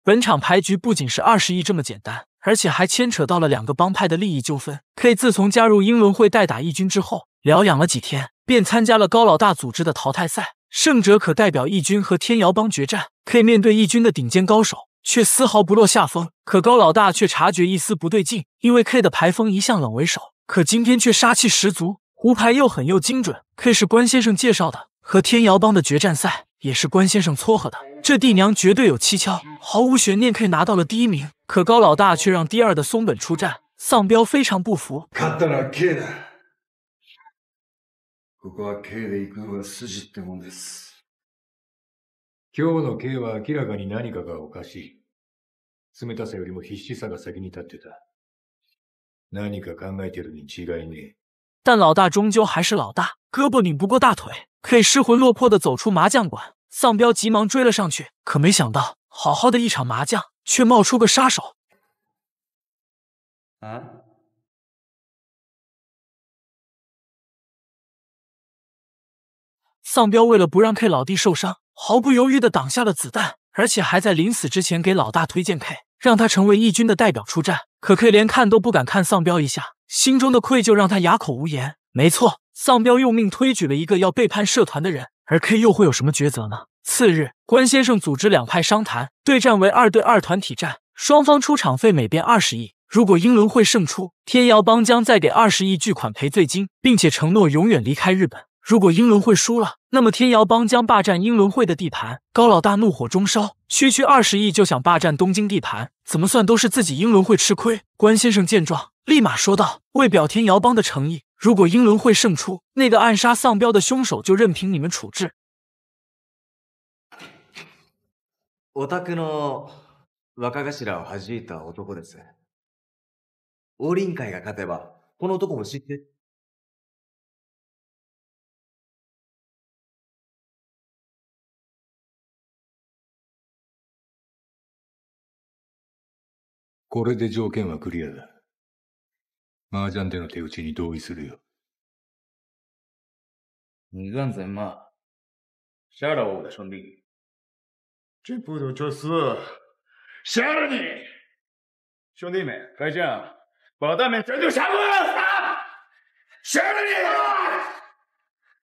本场牌局不仅是二十亿这么简单，而且还牵扯到了两个帮派的利益纠纷。K 自从加入英伦会代打义军之后，疗养了几天，便参加了高老大组织的淘汰赛，胜者可代表义军和天瑶帮决战。K 面对义军的顶尖高手，却丝毫不落下风。可高老大却察觉一丝不对劲，因为 K 的牌风一向冷为首，可今天却杀气十足，胡牌又狠又精准。K 是关先生介绍的，和天瑶帮的决战赛。也是关先生撮合的，这弟娘绝对有蹊跷，毫无悬念 K 拿到了第一名，可高老大却让第二的松本出战，丧彪非常不服。但老大终究还是老大，胳膊拧不过大腿。K 失魂落魄的走出麻将馆，丧彪急忙追了上去。可没想到，好好的一场麻将却冒出个杀手。啊！丧彪为了不让 K 老弟受伤，毫不犹豫的挡下了子弹，而且还在临死之前给老大推荐 K，让他成为义军的代表出战。可 K 连看都不敢看丧彪一下，心中的愧疚让他哑口无言。没错。丧彪用命推举了一个要背叛社团的人，而 K 又会有什么抉择呢？次日，关先生组织两派商谈，对战为二对二团体战，双方出场费每边二十亿。如果英伦会胜出，天瑶帮将再给二十亿巨款赔罪金，并且承诺永远离开日本。如果英伦会输了，那么天瑶帮将霸占英伦会的地盘。高老大怒火中烧，区区二十亿就想霸占东京地盘，怎么算都是自己英伦会吃亏。关先生见状，立马说道：“为表天瑶帮的诚意。”如果英伦会胜出，那个暗杀丧彪的凶手就任凭你们处置。オタクの若頭を弾いた男です。オリンカが勝てば、この男も死んで。これで条件はクリアだ。麻将底的手气，我同意。你干什么？杀了我的兄弟！这不能就是杀了你！兄弟们，快上！把他们全都杀光！杀！杀了你！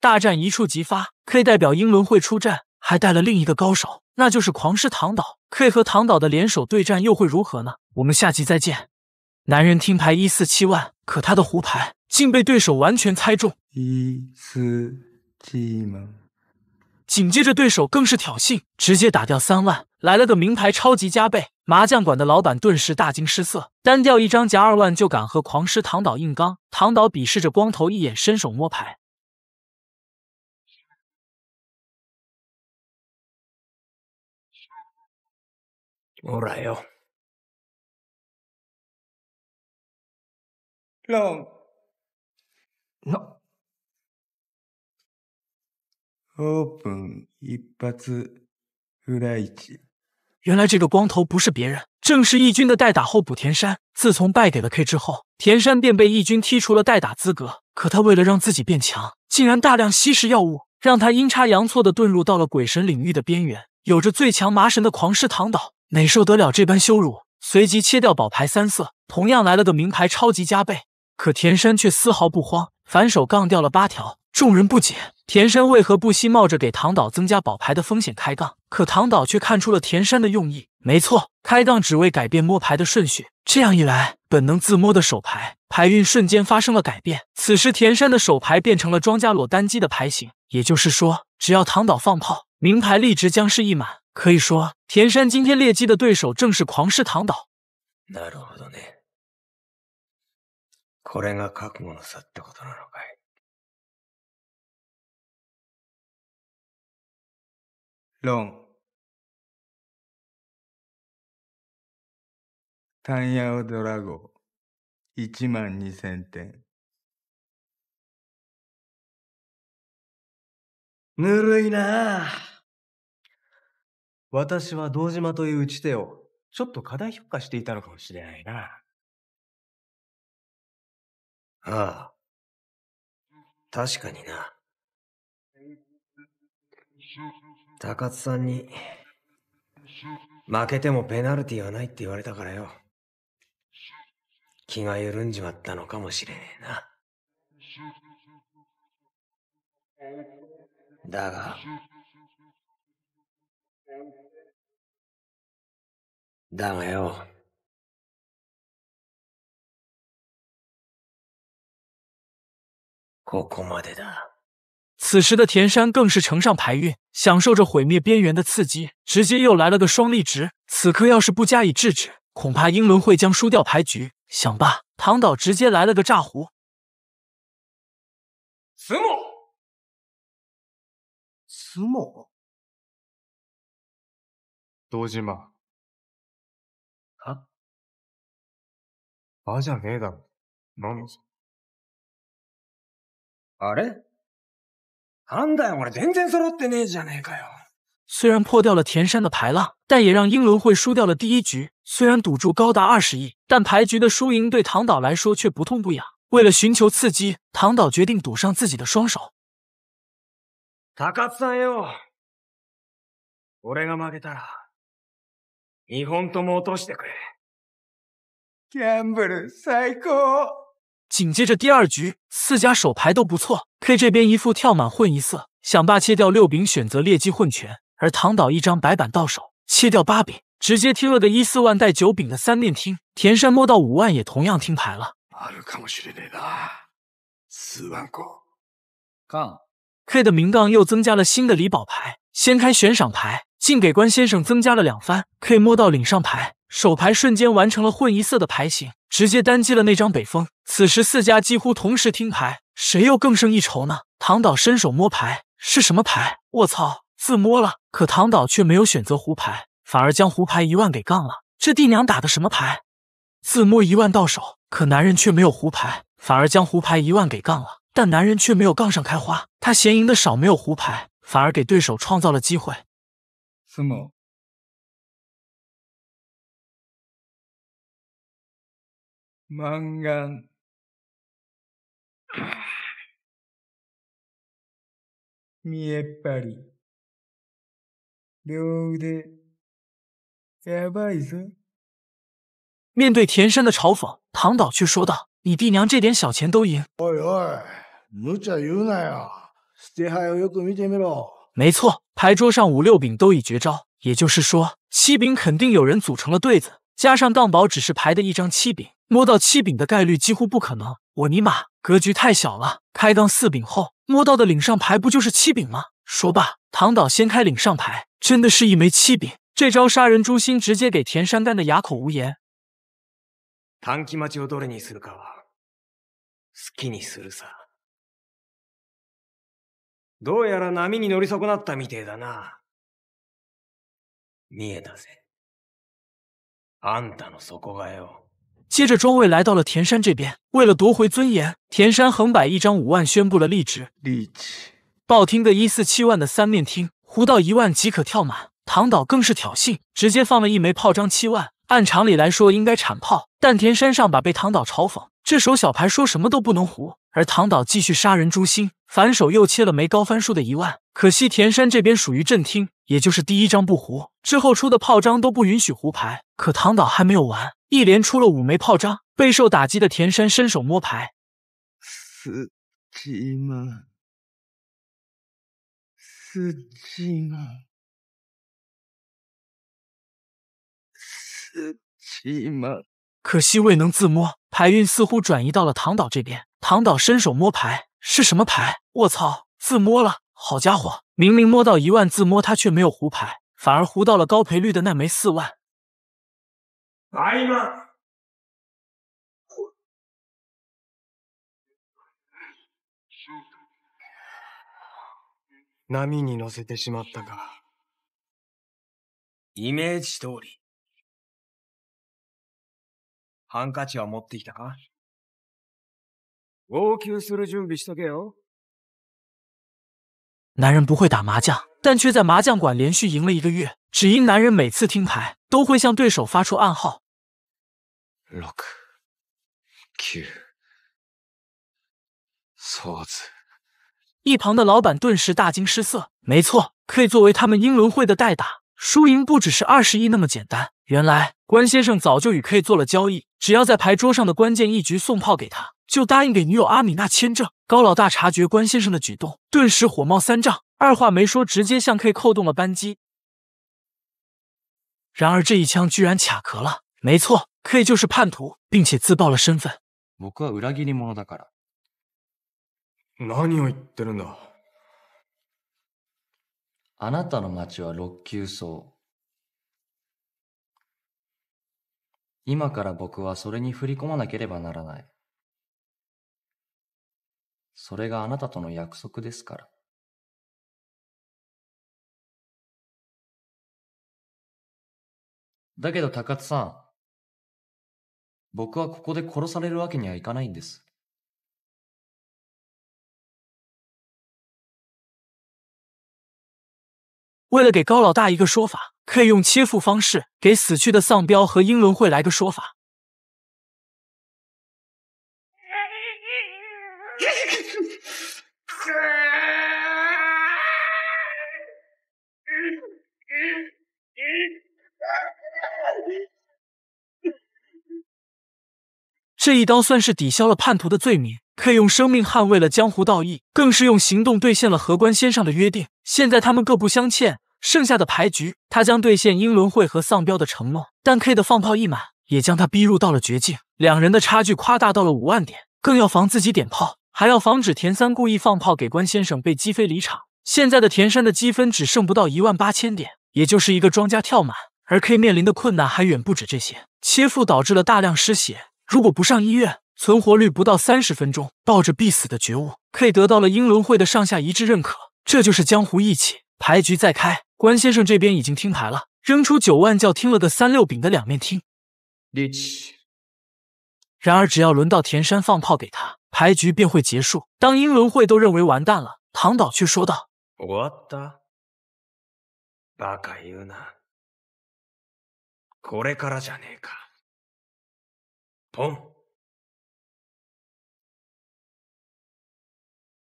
大战一触即发。K 代表英伦会出战，还带了另一个高手，那就是狂狮唐岛。K 和唐岛的联手对战又会如何呢？我们下集再见。男人听牌一四七万。可他的胡牌竟被对手完全猜中，一丝机谋。紧接着，对手更是挑衅，直接打掉三万，来了个名牌超级加倍。麻将馆的老板顿时大惊失色，单掉一张加二万就敢和狂狮唐导硬刚。唐导鄙视着光头一眼，伸手摸牌，来哟。ロン。の。オープン一発。原来，原来这个光头不是别人，正是义军的代打后补田山。自从败给了 K 之后，田山便被义军踢除了代打资格。可他为了让自己变强，竟然大量吸食药物，让他阴差阳错的遁入到了鬼神领域的边缘，有着最强麻神的狂狮唐岛，哪受得了这般羞辱？随即切掉宝牌三色，同样来了个名牌超级加倍。可田山却丝毫不慌，反手杠掉了八条。众人不解，田山为何不惜冒着给唐岛增加宝牌的风险开杠？可唐岛却看出了田山的用意。没错，开杠只为改变摸牌的顺序。这样一来，本能自摸的手牌牌运瞬间发生了改变。此时田山的手牌变成了庄家裸单机的牌型，也就是说，只要唐岛放炮，明牌立直将是一满。可以说，田山今天猎鸡的对手正是狂狮唐岛。これが覚悟の差ってことなのかいロン。タンヤオドラゴ、一万二千点。ぬるいなぁ。私は堂島という打ち手を、ちょっと過大評価していたのかもしれないな。ああ。確かにな。高津さんに、負けてもペナルティはないって言われたからよ。気が緩んじまったのかもしれねえな。だが、だがよ。此时的田山更是乘上牌运，享受着毁灭边缘的刺激，直接又来了个双立直。此刻要是不加以制止，恐怕英伦会将输掉牌局。想罢，唐岛直接来了个炸胡。思母，思母，多金吗？啊？麻将给的，能。あれなんだよ、俺全然揃ってねえじゃねえかよ。虽然破掉了田山的浪，但也让英伦会输掉了第一局。虽然赌注高达二十亿，但牌局的输赢对唐岛来说却不痛不痒。为了寻求刺激，唐岛决定赌上自己的双手。高津さんよ、俺が負けたら、二本とも落としてくれ。ギャンブル最高。紧接着第二局，四家手牌都不错。K 这边一副跳满混一色，想把切掉六饼，选择劣机混全。而唐岛一张白板到手，切掉八饼，直接听了个一四万带九饼的三面听。田山摸到五万，也同样听牌了。四万个杠，K 的明杠又增加了新的李宝牌。先开悬赏牌。竟给关先生增加了两番，可以摸到领上牌，手牌瞬间完成了混一色的牌型，直接单击了那张北风。此时四家几乎同时听牌，谁又更胜一筹呢？唐导伸手摸牌，是什么牌？我操，自摸了！可唐导却没有选择胡牌，反而将胡牌一万给杠了。这弟娘打的什么牌？自摸一万到手，可男人却没有胡牌，反而将胡牌一万给杠了。但男人却没有杠上开花，他嫌赢的少，没有胡牌，反而给对手创造了机会。什么？满眼，米叶把利，两对。面对田山的嘲讽，唐岛却说道：“你爹娘这点小钱都赢。”哎呀，無茶言うなよ。ステハをよく見てみろ。没错，牌桌上五六饼都已绝招，也就是说七饼肯定有人组成了对子，加上杠宝只是牌的一张七饼，摸到七饼的概率几乎不可能。我尼玛，格局太小了！开杠四饼后摸到的领上牌不就是七饼吗？说罢，唐导掀开领上牌，真的是一枚七饼。这招杀人诛心，直接给田山干的哑口无言。どうやら波に乗り損なったみてえだな。見えたぜ。あんたの底がよ。接着庄位来到了田山这边，为了夺回尊严，田山横摆一张五万，宣布了立直。立直。报听的一四七万的三面听，胡到一万即可跳满。唐岛更是挑衅，直接放了一枚炮章七万。按常理来说，应该铲炮。但田山上把被唐导嘲讽，这手小牌说什么都不能胡。而唐导继续杀人诛心，反手又切了没高番数的一万。可惜田山这边属于正听，也就是第一张不胡，之后出的炮张都不允许胡牌。可唐导还没有完，一连出了五枚炮张。备受打击的田山伸手摸牌，司机吗？司机吗？四七吗？可惜未能自摸，牌运似乎转移到了唐岛这边。唐岛伸手摸牌，是什么牌？我操，自摸了！好家伙，明明摸到一万自摸，他却没有胡牌，反而胡到了高赔率的那枚四万。来吗？我。番卡纸是拿来了吗？获救的准备一下哟。男人不会打麻将，但却在麻将馆连续赢了一个月，只因男人每次听牌都会向对手发出暗号。Look, cue, 梭子。一旁的老板顿时大惊失色。没错，可以作为他们英伦会的代打。输赢不只是二十亿那么简单。原来关先生早就与 K 做了交易，只要在牌桌上的关键一局送炮给他，就答应给女友阿米娜签证。高老大察觉关先生的举动，顿时火冒三丈，二话没说，直接向 K 扣动了扳机。然而这一枪居然卡壳了。没错，K 就是叛徒，并且自爆了身份。あなたの町は六級層。今から僕はそれに振り込まなければならない。それがあなたとの約束ですから。だけど高津さん、僕はここで殺されるわけにはいかないんです。为了给高老大一个说法，可以用切腹方式给死去的丧彪和英伦会来个说法。这一刀算是抵消了叛徒的罪名。K 用生命捍卫了江湖道义，更是用行动兑现了和关先生的约定。现在他们各不相欠，剩下的牌局，他将兑现英伦会和丧彪的承诺。但 K 的放炮一满，也将他逼入到了绝境。两人的差距夸大到了五万点，更要防自己点炮，还要防止田三故意放炮给关先生被击飞离场。现在的田山的积分只剩不到一万八千点，也就是一个庄家跳满。而 K 面临的困难还远不止这些，切腹导致了大量失血，如果不上医院。存活率不到三十分钟，抱着必死的觉悟，K 得到了英伦会的上下一致认可。这就是江湖义气。牌局再开，关先生这边已经听牌了，扔出九万叫，听了个三六饼的两面听。然而，只要轮到田山放炮给他，牌局便会结束。当英伦会都认为完蛋了，唐岛却说道：“我的。”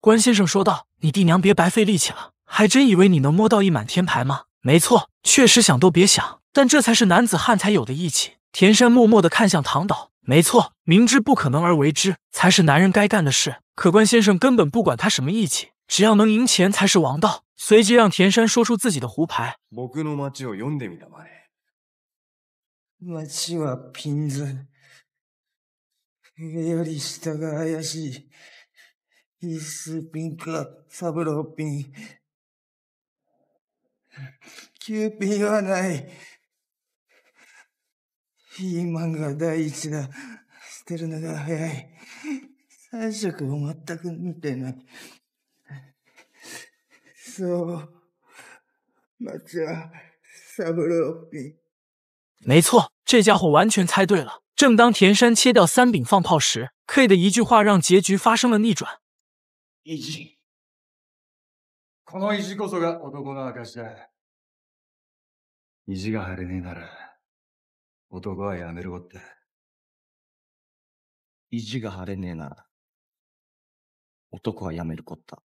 关先生说道：“你弟娘别白费力气了，还真以为你能摸到一满天牌吗？”“没错，确实想都别想。”“但这才是男子汉才有的义气。”田山默默的看向唐岛。“没错，明知不可能而为之，才是男人该干的事。”可关先生根本不管他什么义气，只要能赢钱才是王道。随即让田山说出自己的胡牌。伊斯宾卡萨布罗宾，球品又赖，飞满格第一打，射门又快，三色球完全没得拿。没错，这家伙完全猜对了。正当田山切掉三饼放炮时，K 的一句话让结局发生了逆转。意地。この意地こそが男の証だ。意地が張れねえなら、男はやめるこって。意地が張れねえなら、男はやめるこった。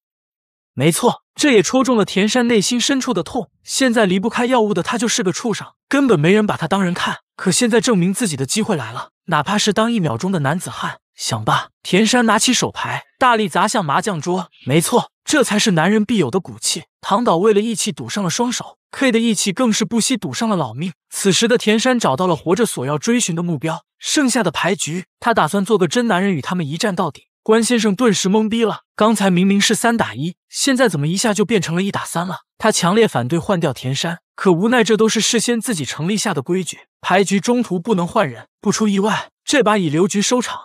没错，这也戳中了田山内心深处的痛。现在离不开药物的他就是个畜生，根本没人把他当人看。可现在证明自己的机会来了，哪怕是当一秒钟的男子汉，想罢，田山拿起手牌，大力砸向麻将桌。没错，这才是男人必有的骨气。唐岛为了义气赌上了双手，K 的义气更是不惜赌上了老命。此时的田山找到了活着所要追寻的目标，剩下的牌局，他打算做个真男人，与他们一战到底。关先生顿时懵逼了，刚才明明是三打一，现在怎么一下就变成了一打三了？他强烈反对换掉田山，可无奈这都是事先自己成立下的规矩，牌局中途不能换人。不出意外，这把以刘局收场。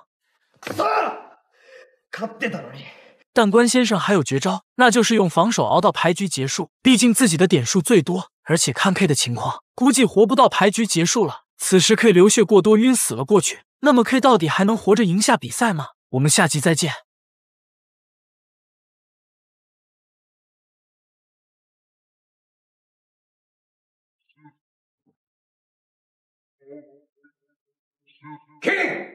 但关先生还有绝招，那就是用防守熬到牌局结束。毕竟自己的点数最多，而且看 K 的情况，估计活不到牌局结束了。此时 K 流血过多晕死了过去，那么 K 到底还能活着赢下比赛吗？我们下集再见。K。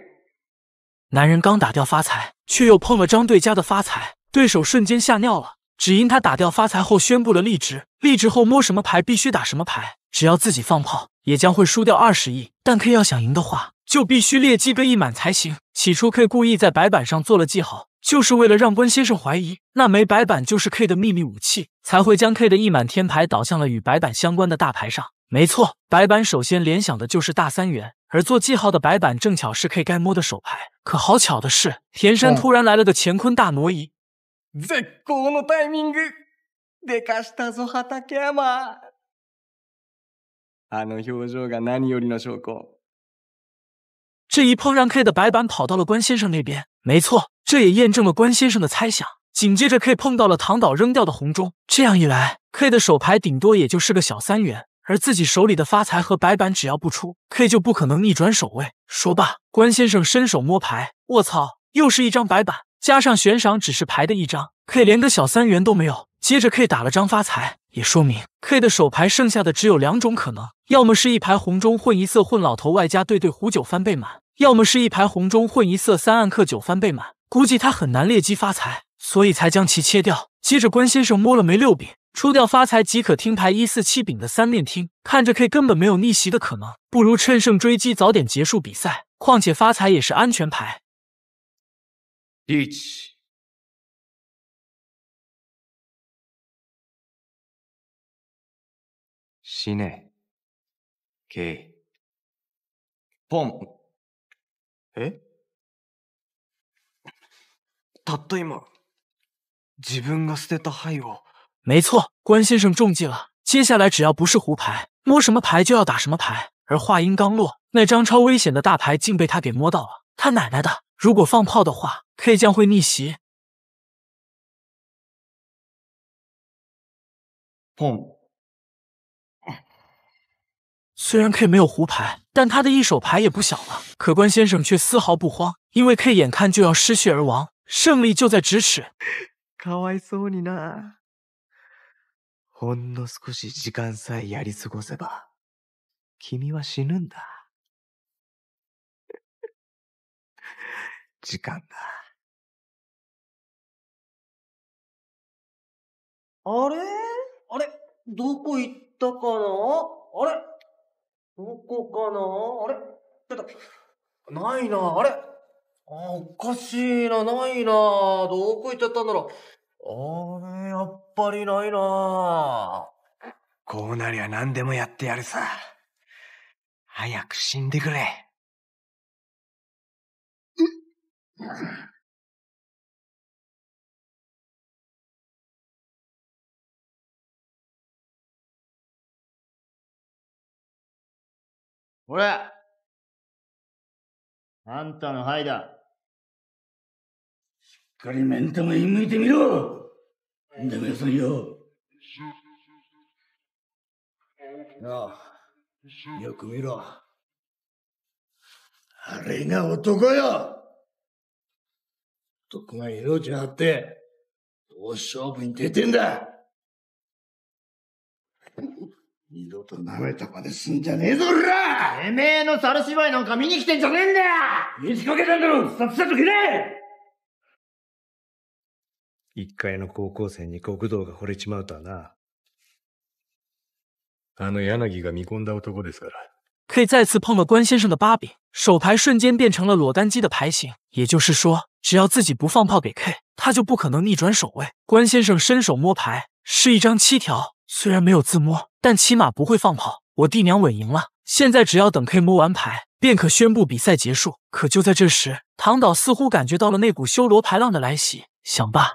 男人刚打掉发财，却又碰了张队家的发财，对手瞬间吓尿了。只因他打掉发财后宣布了立直，立直后摸什么牌必须打什么牌，只要自己放炮，也将会输掉二十亿。但 K 要想赢的话，就必须劣迹个一满才行。起初 K 故意在白板上做了记号，就是为了让关先生怀疑那枚白板就是 K 的秘密武器，才会将 K 的一满天牌倒向了与白板相关的大牌上。没错，白板首先联想的就是大三元。而做记号的白板正巧是 K 该摸的手牌，可好巧的是，田山突然来了个乾坤大挪移。这一碰让 K 的白板跑到了关先生那边，没错，这也验证了关先生的猜想。紧接着 K 碰到了唐岛扔掉的红中，这样一来，K 的手牌顶多也就是个小三元。而自己手里的发财和白板，只要不出 K 就不可能逆转守位。说罢，关先生伸手摸牌，卧槽，又是一张白板，加上悬赏只是牌的一张，K 连个小三元都没有。接着 K 打了张发财，也说明 K 的手牌剩下的只有两种可能：要么是一排红中混一色混老头外加对对胡九翻倍满，要么是一排红中混一色三暗刻九翻倍满。估计他很难裂机发财，所以才将其切掉。接着关先生摸了枚六饼。出掉发财即可听牌一四七饼的三面听，看着 K 根本没有逆袭的可能，不如趁胜追击，早点结束比赛。况且发财也是安全牌。一起。七内，K，碰，诶，たった今、自分が捨てた牌を。没错，关先生中计了。接下来只要不是胡牌，摸什么牌就要打什么牌。而话音刚落，那张超危险的大牌竟被他给摸到了！他奶奶的！如果放炮的话，K 将会逆袭。哼！虽然 K 没有胡牌，但他的一手牌也不小了。可关先生却丝毫不慌，因为 K 眼看就要失血而亡，胜利就在咫尺。卡哇伊索尼ほんの少し時間さえやり過ごせば、君は死ぬんだ。時間だ。あれあれどこ行ったかなあれどこかなあれちょっと、ないな、あれあ、おかしいな、ないな。どこ行っちゃったんだろう。あー、やっぱりないなこうなりゃ何でもやってやるさ。早く死んでくれ。ほらあんたの灰だ。かり面ん向いてみろダメさよ。ああ、よく見ろ。あれが男よ男が命張って、どう勝負に出てんだ二度と舐めたまですんじゃねえぞ、おらてめえの猿芝居なんか見に来てんじゃねえんだよ見せかけたんだろさっさと来れ可以再次碰了关先生的把柄，手牌瞬间变成了裸单机的牌型，也就是说，只要自己不放炮给 K，他就不可能逆转守卫。关先生伸手摸牌，是一张七条，虽然没有自摸，但起码不会放炮。我弟娘稳赢了，现在只要等 K 摸完牌，便可宣布比赛结束。可就在这时，唐岛似乎感觉到了那股修罗牌浪的来袭，想罢。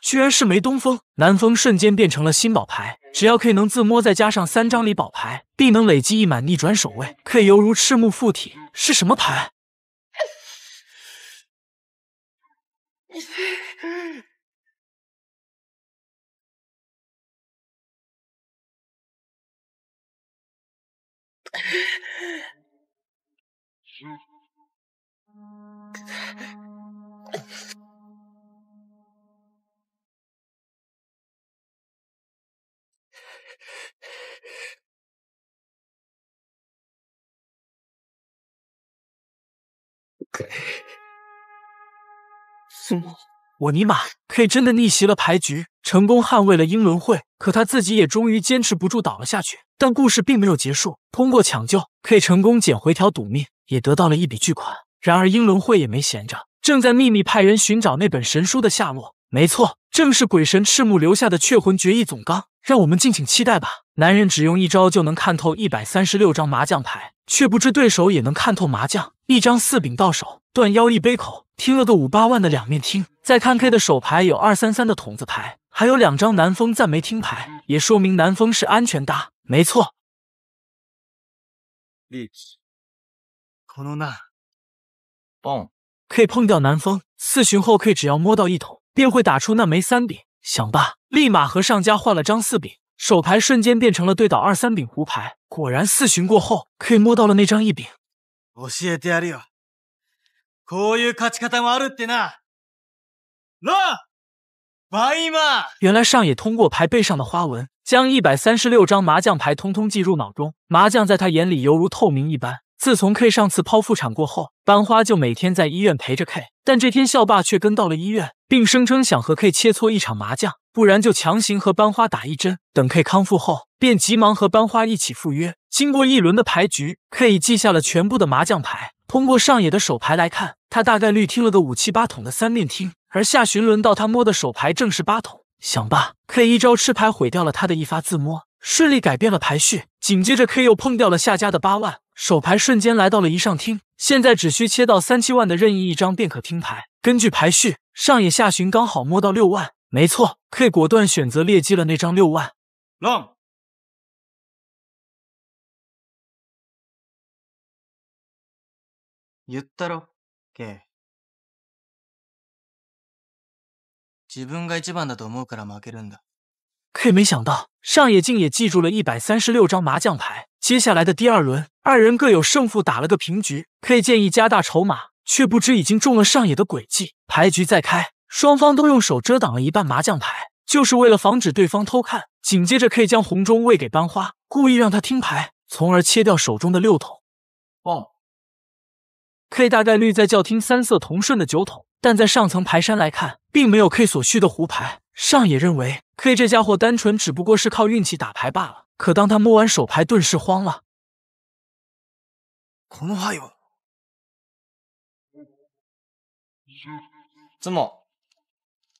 居然是枚东风，南风瞬间变成了新宝牌。只要 K 能自摸，再加上三张里宝牌，必能累积一满逆转守卫。K 犹如赤木附体，是什么牌？K，苏我尼玛，K 真的逆袭了牌局，成功捍卫了英伦会。可他自己也终于坚持不住倒了下去。但故事并没有结束，通过抢救，K 成功捡回条赌命，也得到了一笔巨款。然而英伦会也没闲着，正在秘密派人寻找那本神书的下落。没错。正是鬼神赤木留下的《雀魂绝艺总纲》，让我们敬请期待吧。男人只用一招就能看透一百三十六张麻将牌，却不知对手也能看透麻将。一张四饼到手，断幺一杯口，听了个五八万的两面听。再看 K 的手牌有二三三的筒子牌，还有两张南风暂没听牌，也说明南风是安全搭。没错，可以碰掉南风。四巡后，K 只要摸到一筒。便会打出那枚三饼，想罢，立马和上家换了张四饼，手牌瞬间变成了对倒二三饼胡牌。果然，四巡过后，K 摸到了那张一饼。原来上野通过牌背上的花纹，将一百三十六张麻将牌通通记入脑中，麻将在他眼里犹如透明一般。自从 K 上次剖腹产过后，班花就每天在医院陪着 K。但这天，校霸却跟到了医院，并声称想和 K 切磋一场麻将，不然就强行和班花打一针。等 K 康复后，便急忙和班花一起赴约。经过一轮的牌局，K 已记下了全部的麻将牌。通过上野的手牌来看，他大概率听了个五七八筒的三面听，而下巡轮到他摸的手牌正是八筒。想罢，K 一招吃牌毁掉了他的一发自摸，顺利改变了排序。紧接着，K 又碰掉了下家的八万。手牌瞬间来到了一上听，现在只需切到三七万的任意一张便可听牌。根据排序，上野下旬刚好摸到六万，没错，K 果断选择劣记了那张六万。浪。言ったろ K。自分が一番だと思うから負けるんだ。K 没想到上野竟也记住了一百三十六张麻将牌。接下来的第二轮，二人各有胜负，打了个平局。K 建议加大筹码，却不知已经中了上野的诡计。牌局再开，双方都用手遮挡了一半麻将牌，就是为了防止对方偷看。紧接着，K 将红中喂给班花，故意让他听牌，从而切掉手中的六筒。哦，K 大概率在叫听三色同顺的九筒，但在上层牌山来看，并没有 K 所需的胡牌。上野认为，K 这家伙单纯只不过是靠运气打牌罢了。可当他摸完手牌，顿时慌了。恐龙还有，怎么？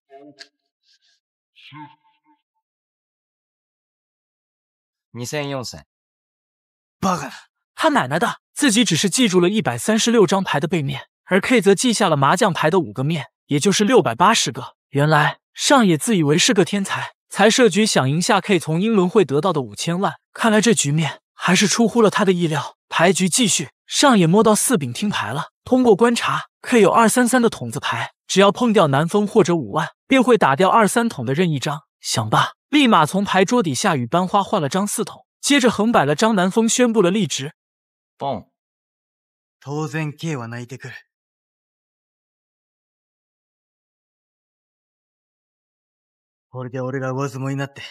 二千四千，他奶奶的！自己只是记住了一百三十六张牌的背面，而 K 则记下了麻将牌的五个面，也就是六百八十个。原来上野自以为是个天才。才设局想赢下 K 从英伦会得到的五千万，看来这局面还是出乎了他的意料。牌局继续，上野摸到四饼听牌了。通过观察，K 有二三三的筒子牌，只要碰掉南风或者五万，便会打掉二三筒的任意一张。想罢，立马从牌桌底下与班花换了张四筒，接着横摆了张南风，宣布了立直。これで俺が上積もになって、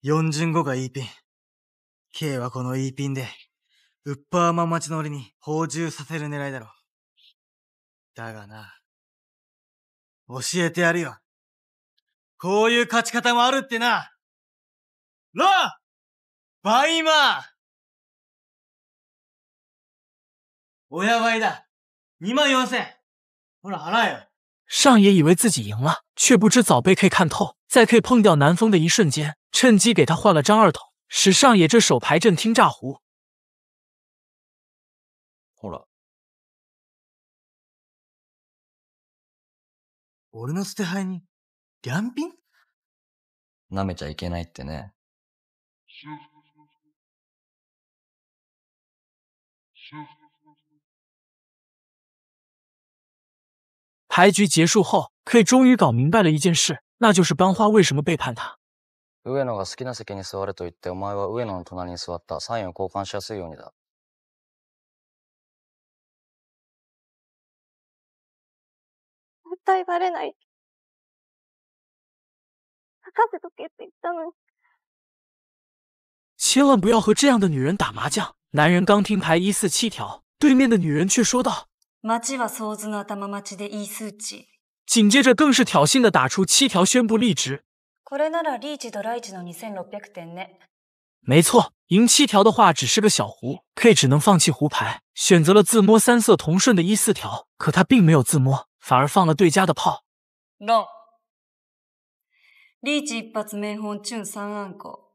四巡後が E ピン。K はこの E ピンで、ウッパーマ浜町の俺に放獣させる狙いだろう。だがな、教えてやるよ。こういう勝ち方もあるってな。ラバイマーおやばいだ二万四千ほら払えよ上野以为自己赢了，却不知早被 K 看透。在 K 碰掉南风的一瞬间，趁机给他换了张二筒，使上野这手牌阵听炸胡。牌局结束后，K 终于搞明白了一件事，那就是班花为什么背叛他。千万不要和这样的女人打麻将。男人刚听牌一四七条，对面的女人却说道。町は想図の頭町でいい数値。紧接着更是挑衅的打出七条宣布立值。これならリーチドライチの2600点ね。没错，赢七条的话只是个小胡，K 只能放弃胡牌，选择了自摸三色同顺的一四条。可他并没有自摸，反而放了对家的炮。ロン。リーチ一発名本チ三暗号。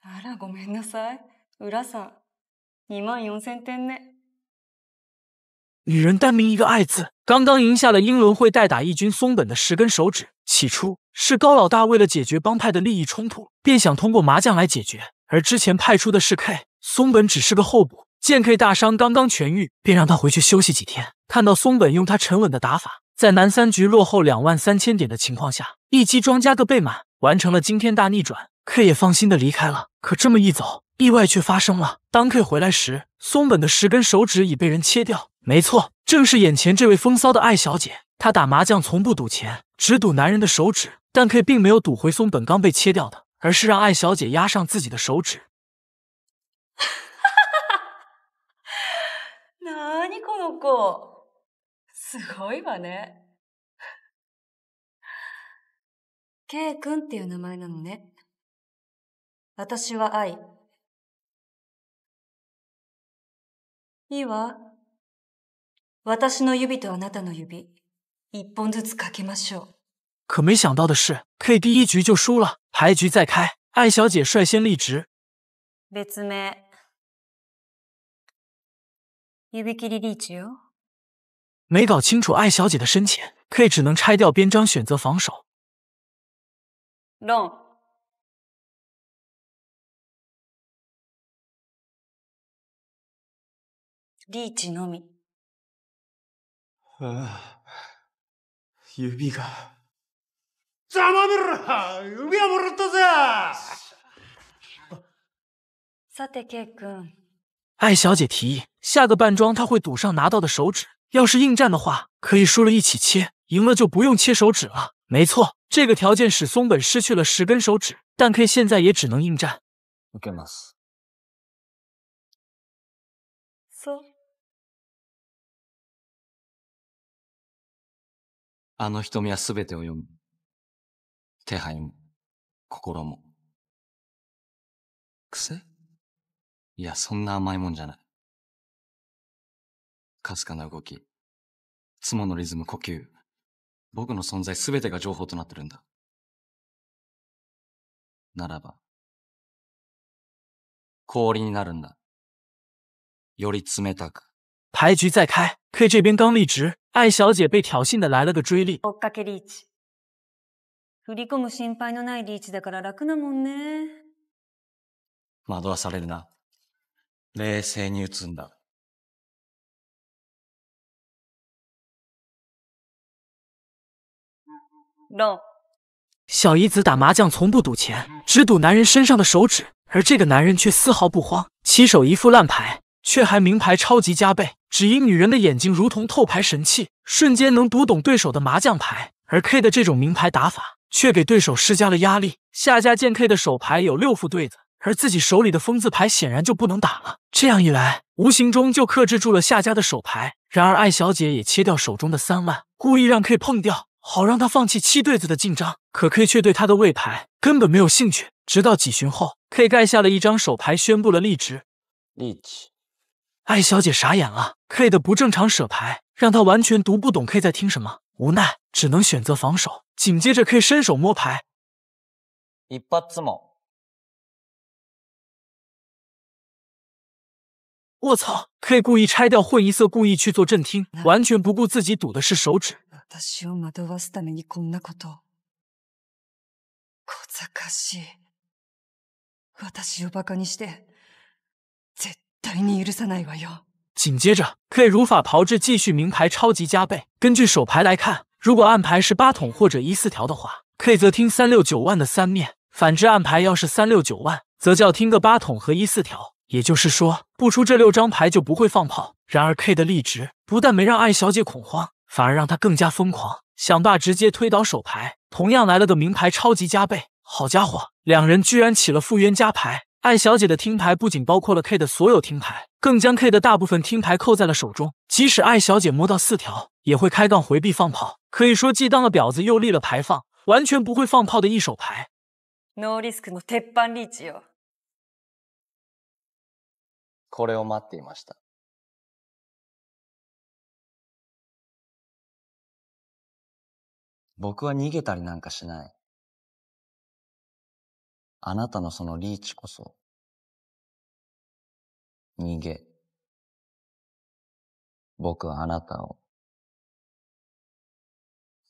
あら、ごめんなさい。浦さん。你万四千点呢。女人单名一个爱字，刚刚赢下了英伦会代打一军松本的十根手指。起初是高老大为了解决帮派的利益冲突，便想通过麻将来解决，而之前派出的是 K，松本只是个候补。见 K 大伤刚刚痊愈，便让他回去休息几天。看到松本用他沉稳的打法，在南三局落后两万三千点的情况下，一击庄家个倍满，完成了惊天大逆转。K 也放心的离开了。可这么一走。意外却发生了。当 K 回来时，松本的十根手指已被人切掉。没错，正是眼前这位风骚的艾小姐。她打麻将从不赌钱，只赌男人的手指。但 K 并没有赌回松本刚被切掉的，而是让艾小姐压上自己的手指。哈哈！なにこの子、すごいわね。K 君っていう名前なのね。私は爱。いいわ。私の指あなたの指，一根根画。可没想到的是，K 第一局就输了，牌局再开，艾小姐率先立直。名，指切り立直。没搞清楚艾小姐的深浅，K 只能拆掉边张，选择防守。リーチのみ。ああ、指が邪魔だろ。指はもろとさ。さて K 君。艾小姐提议，下个半装她会赌上拿到的手指，要是应战的话，可以输了一起切，赢了就不用切手指了。没错，这个条件使松本失去了十根手指，但 K 现在也只能应战。あの瞳はすべてを読む。手配も、心も。癖いや、そんな甘いもんじゃない。かすかな動き、妻のリズム、呼吸、僕の存在すべてが情報となってるんだ。ならば、氷になるんだ。より冷たく。牌局再开，K 这边刚立直，艾小姐被挑衅的来了个追立。小姨子打麻将从不赌钱，只赌男人身上的手指，而这个男人却丝毫不慌，起手一副烂牌。却还名牌超级加倍，只因女人的眼睛如同透牌神器，瞬间能读懂对手的麻将牌。而 K 的这种名牌打法，却给对手施加了压力。下家见 K 的手牌有六副对子，而自己手里的风字牌显然就不能打了。这样一来，无形中就克制住了下家的手牌。然而艾小姐也切掉手中的三万，故意让 K 碰掉，好让他放弃七对子的进张。可 K 却对他的位牌根本没有兴趣。直到几巡后，K 盖下了一张手牌，宣布了立直。立直。艾小姐傻眼了，K 的不正常舍牌让她完全读不懂 K 在听什么，无奈只能选择防守。紧接着 K 伸手摸牌，一发字母。我操！K 故意拆掉混一色，故意去做震听，完全不顾自己赌的是手指。紧接着，K 如法炮制继续名牌超级加倍。根据手牌来看，如果暗牌是八筒或者一四条的话，K 则听三六九万的三面；反之，暗牌要是三六九万，则叫听个八筒和一四条。也就是说，不出这六张牌就不会放炮。然而，K 的力值不但没让艾小姐恐慌，反而让她更加疯狂，想罢，直接推倒手牌。同样来了个名牌超级加倍，好家伙，两人居然起了副原加牌。艾小姐的听牌不仅包括了 K 的所有听牌，更将 K 的大部分听牌扣在了手中。即使艾小姐摸到四条，也会开杠回避放炮，可以说既当了婊子又立了牌坊，完全不会放炮的一手牌。あなたのそのリーチこそ逃げ。僕はあなたを。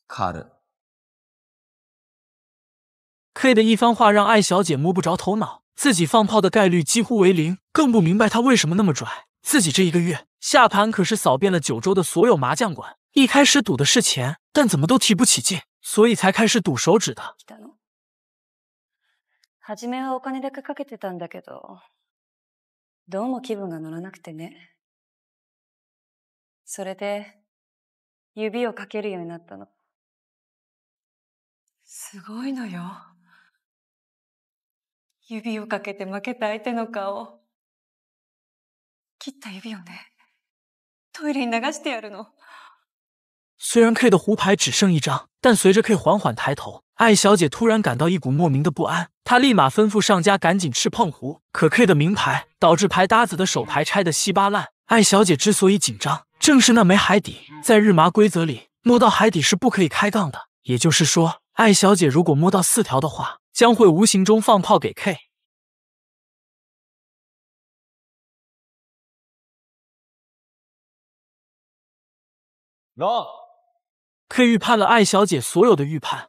カる。K 的一番话让艾小姐摸不着头脑，自己放炮的概率几乎为零，更不明白他为什么那么拽。自己这一个月下盘可是扫遍了九州的所有麻将馆，一开始赌的是钱，但怎么都提不起劲，所以才开始赌手指的。初めはお金だけかけてたんだけど、どうも気分が乗らなくてね。それで、指をかけるようになったの。すごいのよ。指をかけて負けた相手の顔。切った指をね、トイレに流してやるの。虽然 K 的胡牌只剩一张，但随着 K 缓缓抬头，艾小姐突然感到一股莫名的不安，她立马吩咐上家赶紧吃碰胡。可 K 的名牌导致牌搭子的手牌拆得稀巴烂。艾小姐之所以紧张，正是那枚海底。在日麻规则里，摸到海底是不可以开杠的。也就是说，艾小姐如果摸到四条的话，将会无形中放炮给 K。No，K 预判了艾小姐所有的预判。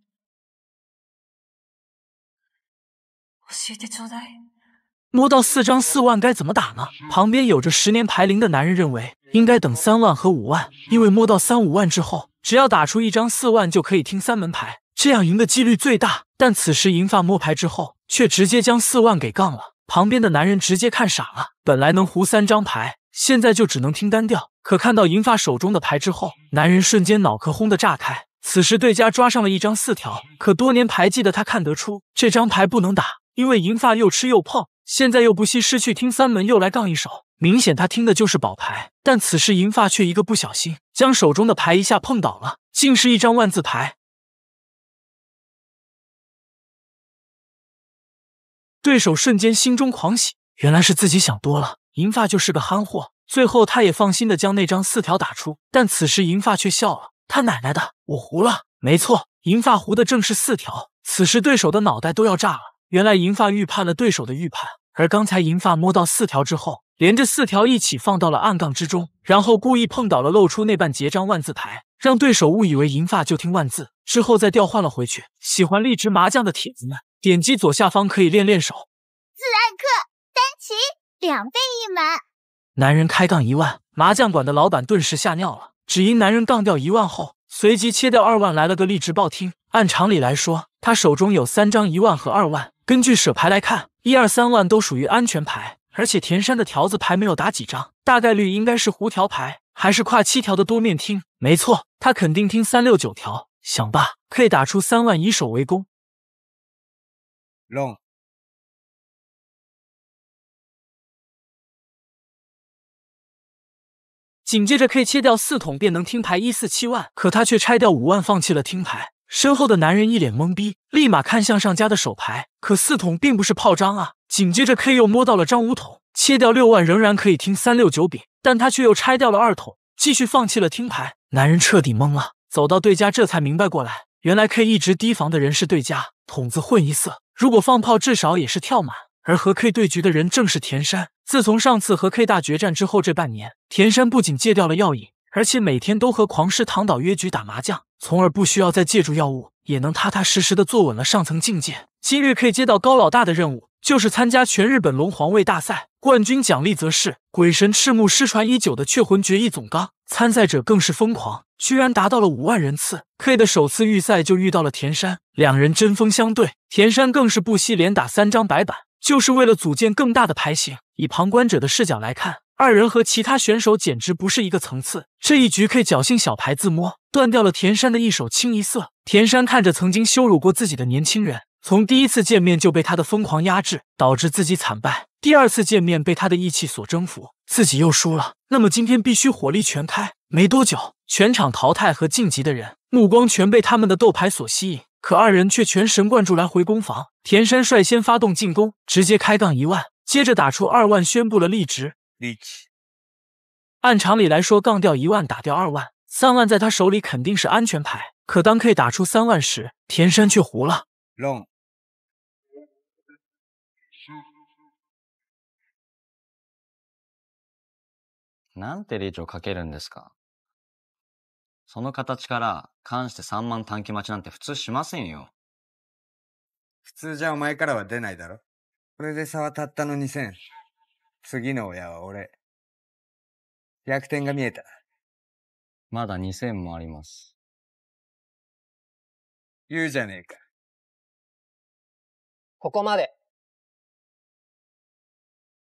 摸到四张四万该怎么打呢？旁边有着十年牌龄的男人认为应该等三万和五万，因为摸到三五万之后，只要打出一张四万就可以听三门牌，这样赢的几率最大。但此时银发摸牌之后，却直接将四万给杠了，旁边的男人直接看傻了。本来能胡三张牌，现在就只能听单调。可看到银发手中的牌之后，男人瞬间脑壳轰的炸开。此时对家抓上了一张四条，可多年牌技的他看得出这张牌不能打。因为银发又吃又胖，现在又不惜失去听三门，又来杠一手，明显他听的就是宝牌。但此时银发却一个不小心，将手中的牌一下碰倒了，竟是一张万字牌。对手瞬间心中狂喜，原来是自己想多了，银发就是个憨货。最后他也放心的将那张四条打出。但此时银发却笑了：“他奶奶的，我胡了！”没错，银发胡的正是四条。此时对手的脑袋都要炸了。原来银发预判了对手的预判，而刚才银发摸到四条之后，连着四条一起放到了暗杠之中，然后故意碰倒了露出那半截张万字牌，让对手误以为银发就听万字，之后再调换了回去。喜欢立直麻将的铁子们，点击左下方可以练练手。自爱刻单骑两倍一满，男人开杠一万，麻将馆的老板顿时吓尿了，只因男人杠掉一万后，随即切掉二万，来了个立直报听。按常理来说，他手中有三张一万和二万。根据舍牌来看，一二三万都属于安全牌，而且田山的条子牌没有打几张，大概率应该是胡条牌，还是跨七条的多面听。没错，他肯定听三六九条。想吧，可以打出三万以守为攻。龙。紧接着 K 切掉四筒便能听牌一四七万，可他却拆掉五万，放弃了听牌。身后的男人一脸懵逼，立马看向上家的手牌，可四筒并不是炮张啊。紧接着 K 又摸到了张五筒，切掉六万仍然可以听三六九饼，但他却又拆掉了二筒，继续放弃了听牌。男人彻底懵了，走到对家这才明白过来，原来 K 一直提防的人是对家筒子混一色，如果放炮至少也是跳满，而和 K 对局的人正是田山。自从上次和 K 大决战之后，这半年田山不仅戒掉了药瘾，而且每天都和狂师唐岛约局打麻将。从而不需要再借助药物，也能踏踏实实的坐稳了上层境界。今日 K 接到高老大的任务，就是参加全日本龙皇位大赛，冠军奖励则是鬼神赤木失传已久的雀魂决意总纲。参赛者更是疯狂，居然达到了五万人次。K 的首次预赛就遇到了田山，两人针锋相对，田山更是不惜连打三张白板，就是为了组建更大的牌型。以旁观者的视角来看。二人和其他选手简直不是一个层次。这一局 K 侥幸小牌自摸，断掉了田山的一手清一色。田山看着曾经羞辱过自己的年轻人，从第一次见面就被他的疯狂压制，导致自己惨败；第二次见面被他的义气所征服，自己又输了。那么今天必须火力全开。没多久，全场淘汰和晋级的人目光全被他们的斗牌所吸引，可二人却全神贯注来回攻防。田山率先发动进攻，直接开杠一万，接着打出二万，宣布了立直。r i c 按常理来说，杠掉一万，打掉二万，三万在他手里肯定是安全牌。可当 K 打出三万时，田山却糊了。l o なんてリーチをかけるんですかその形から関して3万短期待ちなんて普通しませんよ。普通じゃお前からは出ないだろ。これで差はたったの2000。次の親は俺。逆転が見えた。まだ2000もあります。言うじゃねえか。ここまで。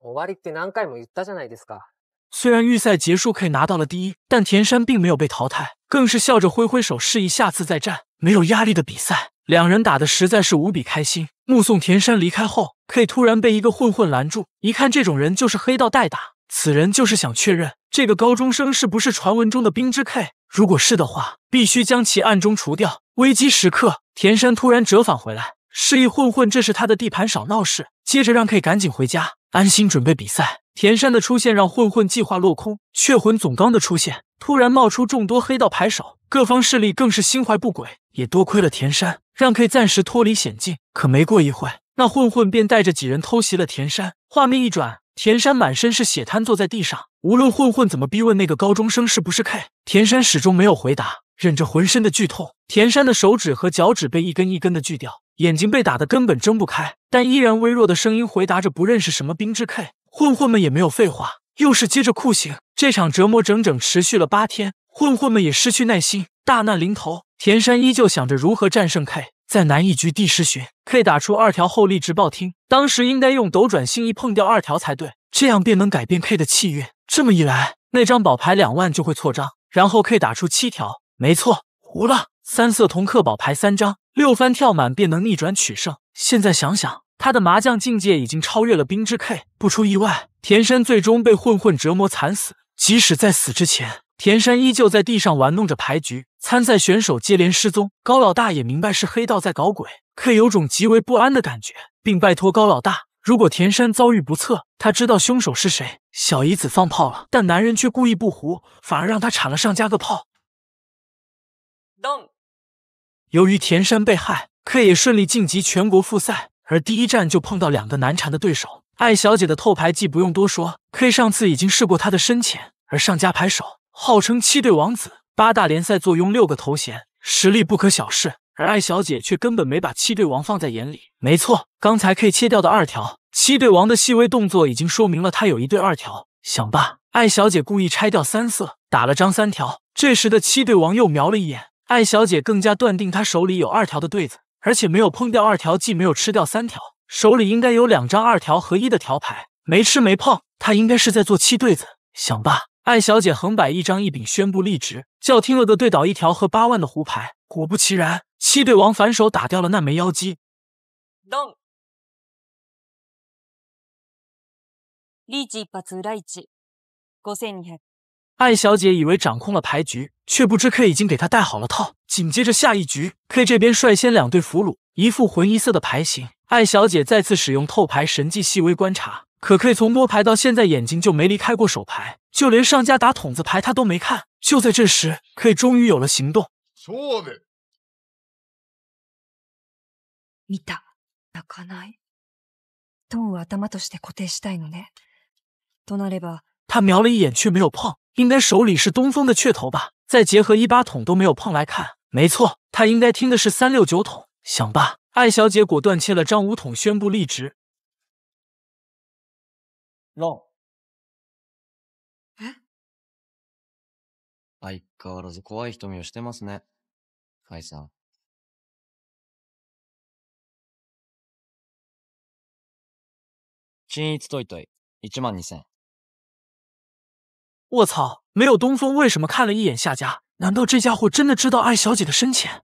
終わりって何回も言ったじゃないですか。虽然预赛结束可以拿到了第一，但田山并没有被淘汰，更是笑着挥挥手示意下次再战。没有压力的比赛两人打的实在是无比开心。目送田山离开后，K 突然被一个混混拦住，一看这种人就是黑道代打。此人就是想确认这个高中生是不是传闻中的冰之 K，如果是的话，必须将其暗中除掉。危机时刻，田山突然折返回来，示意混混这是他的地盘，少闹事。接着让 K 赶紧回家，安心准备比赛。田山的出现让混混计划落空。血魂总纲的出现，突然冒出众多黑道牌手，各方势力更是心怀不轨。也多亏了田山。让 K 暂时脱离险境，可没过一会那混混便带着几人偷袭了田山。画面一转，田山满身是血，瘫坐在地上。无论混混怎么逼问那个高中生是不是 K，田山始终没有回答，忍着浑身的剧痛。田山的手指和脚趾被一根一根的锯掉，眼睛被打得根本睁不开，但依然微弱的声音回答着不认识什么冰之 K。混混们也没有废话，又是接着酷刑。这场折磨整整持续了八天，混混们也失去耐心，大难临头。田山依旧想着如何战胜 K，在南一局第十巡，K 打出二条后力直爆听，当时应该用斗转星移碰掉二条才对，这样便能改变 K 的气运。这么一来，那张宝牌两万就会错张，然后 K 打出七条，没错，胡了三色铜刻宝牌三张，六番跳满便能逆转取胜。现在想想，他的麻将境界已经超越了冰之 K。不出意外，田山最终被混混折磨惨死。即使在死之前，田山依旧在地上玩弄着牌局。参赛选手接连失踪，高老大也明白是黑道在搞鬼，K 有种极为不安的感觉，并拜托高老大，如果田山遭遇不测，他知道凶手是谁。小姨子放炮了，但男人却故意不胡，反而让他铲了上家个炮。由于田山被害，K 也顺利晋级全国复赛，而第一站就碰到两个难缠的对手。艾小姐的透牌技不用多说，K 上次已经试过她的深浅，而上家牌手号称七对王子。八大联赛坐拥六个头衔，实力不可小视。而艾小姐却根本没把七对王放在眼里。没错，刚才 K 切掉的二条，七对王的细微动作已经说明了他有一对二条。想罢，艾小姐故意拆掉三色，打了张三条。这时的七对王又瞄了一眼艾小姐，更加断定他手里有二条的对子，而且没有碰掉二条，既没有吃掉三条，手里应该有两张二条合一的条牌。没吃没碰，他应该是在做七对子。想罢。艾小姐横摆一张一饼，宣布立直，叫听了个对倒一条和八万的胡牌。果不其然，七对王反手打掉了那枚幺鸡。立即把发，来一，五千两百。艾小姐以为掌控了牌局，却不知 K 已经给她带好了套。紧接着下一局，K 这边率先两对俘虏，一副混一色的牌型。艾小姐再次使用透牌神技，细微观察。可可以从摸牌到现在，眼睛就没离开过手牌，就连上家打筒子牌，她都没看。就在这时，可终于有了行动。他瞄了一眼，却没有碰。应该手里是东风的雀头吧？再结合一八筒都没有碰来看，没错，他应该听的是三六九筒。想吧。艾小姐果断切了张武统，宣布离职。No，相変わらず怖い瞳をしてますね、海さん。均一トイ一万二千。我操！没有东风，为什么看了一眼下家？难道这家伙真的知道艾小姐的深浅？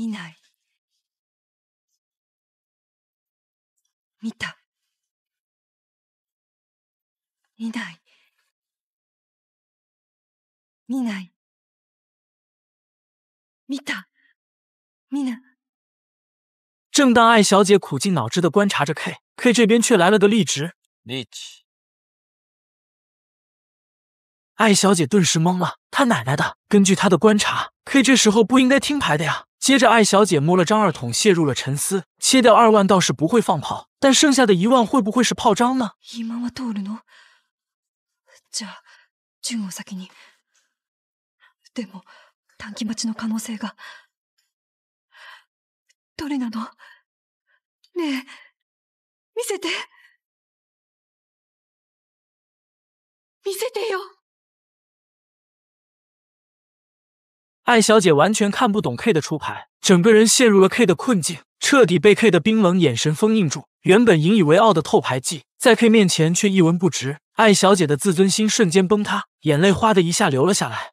米娜米娜米娜米娜，没到，没来。正当艾小姐苦尽脑汁的观察着 K，K 这边却来了个立直，立直。艾小姐顿时懵了，他奶奶的！根据她的观察，K 这时候不应该听牌的呀。接着，艾小姐摸了张二筒，陷入了沉思。切掉二万倒是不会放炮，但剩下的一万会不会是炮仗呢？今はどれの？じゃ、順を先に。でも、短期待ちの可能性がどれなの？ね、見せて。見せてよ。艾小姐完全看不懂 K 的出牌，整个人陷入了 K 的困境，彻底被 K 的冰冷眼神封印住。原本引以为傲的透牌技，在 K 面前却一文不值。艾小姐的自尊心瞬间崩塌，眼泪哗的一下流了下来。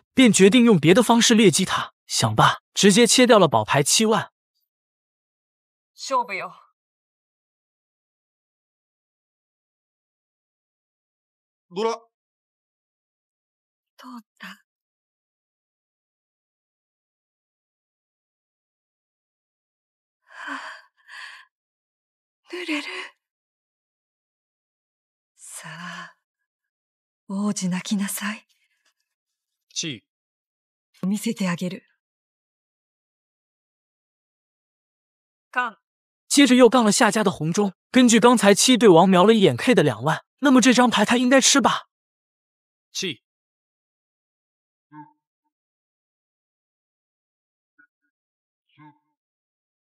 便决定用别的方式猎击他。想罢，直接切掉了宝牌七万。受不了。得了。痛的。啊，濡れる。さあ、王子泣きなさい。接着又杠了下家的红中。根据刚才七对王瞄了一眼 K 的两万，那么这张牌他应该吃吧？七。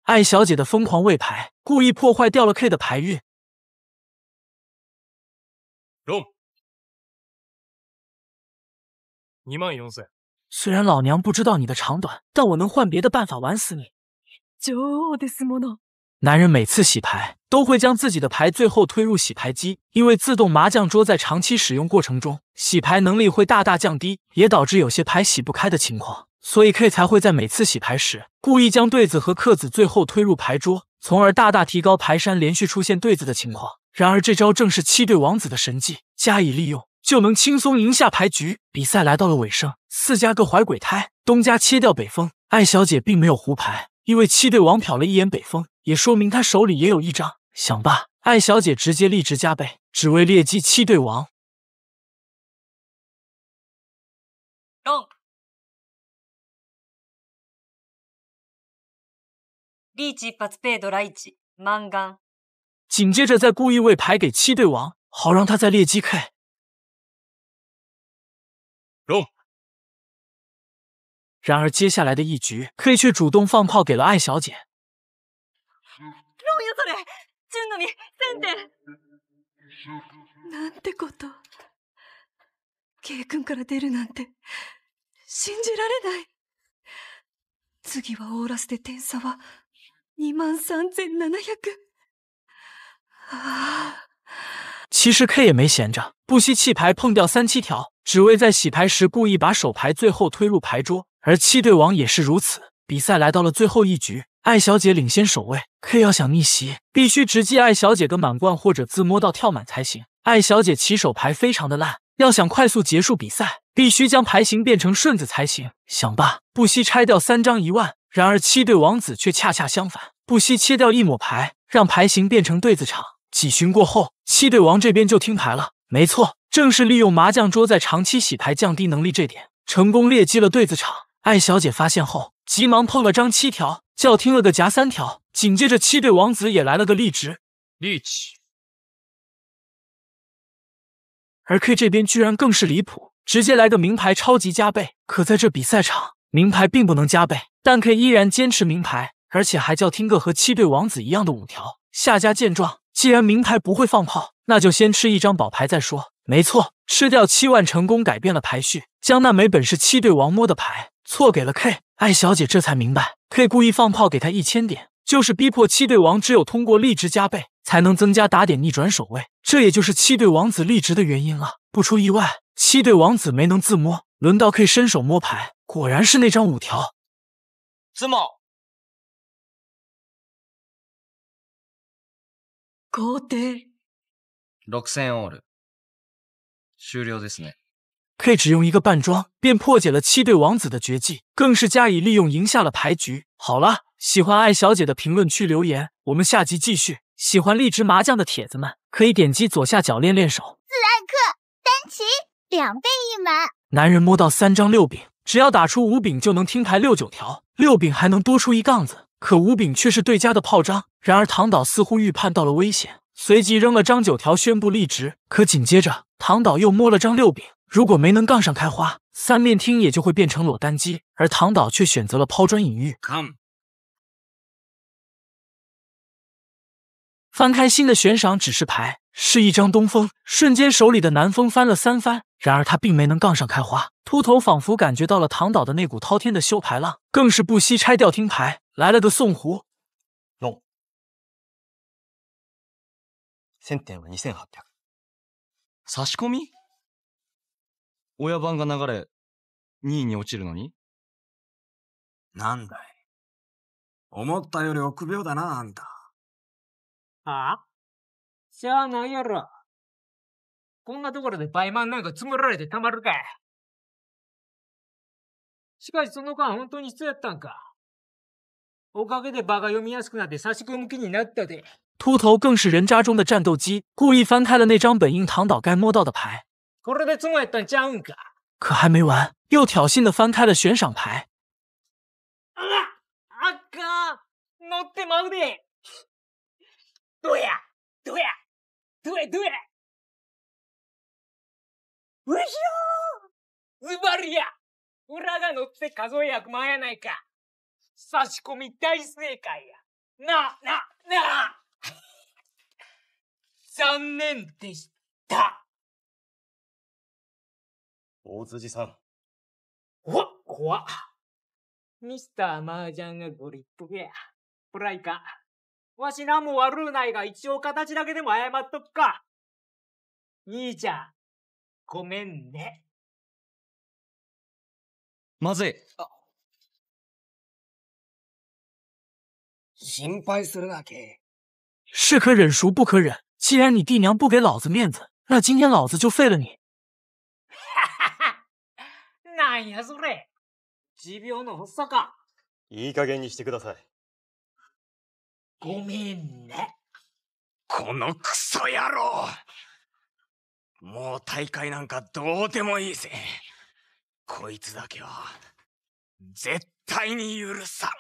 艾小姐的疯狂位牌，故意破坏掉了 K 的牌运。中。你忙用嘴。虽然老娘不知道你的长短，但我能换别的办法玩死你。男人每次洗牌都会将自己的牌最后推入洗牌机，因为自动麻将桌在长期使用过程中洗牌能力会大大降低，也导致有些牌洗不开的情况。所以 K 才会在每次洗牌时故意将对子和刻子最后推入牌桌，从而大大提高牌山连续出现对子的情况。然而这招正是七对王子的神技，加以利用。就能轻松赢下牌局。比赛来到了尾声，四家各怀鬼胎。东家切掉北风，艾小姐并没有胡牌，因为七对王瞟了一眼北风，也说明她手里也有一张。想罢，艾小姐直接立直加倍，只为猎击七对王。紧接着再故意喂牌给七对王，好让他再猎击 K。中。然而，接下来的一局，K 却主动放炮给了艾小姐。老爷子的春浓美三点。なんてこと。K 君から出るなんて信じられない。次はオーラスで点差は二万三千七百。其实 K 也没闲着，不惜弃牌碰掉三七条。只为在洗牌时故意把手牌最后推入牌桌，而七对王也是如此。比赛来到了最后一局，艾小姐领先首位，K 要想逆袭，必须直击艾小姐个满贯或者自摸到跳满才行。艾小姐起手牌非常的烂，要想快速结束比赛，必须将牌型变成顺子才行。想罢，不惜拆掉三张一万。然而七对王子却恰恰相反，不惜切掉一抹牌，让牌型变成对子场。几巡过后，七对王这边就听牌了。没错。正是利用麻将桌在长期洗牌降低能力这点，成功猎击了对子场。艾小姐发现后，急忙碰了张七条，叫听了个夹三条，紧接着七对王子也来了个立直。立起。而 K 这边居然更是离谱，直接来个名牌超级加倍。可在这比赛场，名牌并不能加倍，但 K 依然坚持名牌，而且还叫听个和七对王子一样的五条。下家见状，既然名牌不会放炮，那就先吃一张宝牌再说。没错，吃掉七万成功改变了排序，将那枚本是七对王摸的牌错给了 K。艾小姐这才明白，K 故意放炮给他一千点，就是逼迫七对王只有通过立直加倍，才能增加打点逆转守卫，这也就是七对王子立直的原因了。不出意外，七对王子没能自摸，轮到 K 伸手摸牌，果然是那张五条。怎么？高定。六千 all。收辽ですね。K 只用一个半庄便破解了七对王子的绝技，更是加以利用赢下了牌局。好了，喜欢艾小姐的评论区留言，我们下集继续。喜欢荔枝麻将的铁子们，可以点击左下角练练手。自艾克单骑两倍一满，男人摸到三张六饼，只要打出五饼就能听牌六九条，六饼还能多出一杠子，可五饼却是对家的炮张。然而唐导似乎预判到了危险。随即扔了张九条，宣布立直。可紧接着，唐导又摸了张六饼。如果没能杠上开花，三面厅也就会变成裸单机。而唐导却选择了抛砖引玉。Come，翻开新的悬赏指示牌，是一张东风。瞬间手里的南风翻了三番。然而他并没能杠上开花。秃头仿佛感觉到了唐导的那股滔天的修牌浪，更是不惜拆掉听牌，来了个送胡。1000点は2800。差し込み親番が流れ、2位に落ちるのになんだい。思ったより臆病だな、あんた。ああしゃあないやろ。こんなところで倍満なんかつむられてたまるか。しかしその間本当に必要やったんか。おかげで場が読みやすくなって差し込む気になったで。秃头更是人渣中的战斗机，故意翻开了那张本应唐岛该摸到的牌。可还没完，又挑衅的翻开了悬赏牌。啊啊哥，脑袋忙的。对呀，对呀，对对对，不行，斯巴鲁呀，我来给侬的家族药买来个，杀鸡米大世界呀，呐呐呐。残念でした。大辻さん。おっ、怖っ。ミスターマージャンがご立腹や。プライか。わしなも悪うないが一応形だけでも謝っとくか。兄ちゃん、ごめんね。まずい。心配するな、け。是可忍孰不可忍。既然你弟娘不给老子面子，那今天老子就废了你。那也是のいい加減にしてください。ごめんね。このクソ野郎。もう大会なんかどうでもいいぜ。こいつだけは絶対に許さん。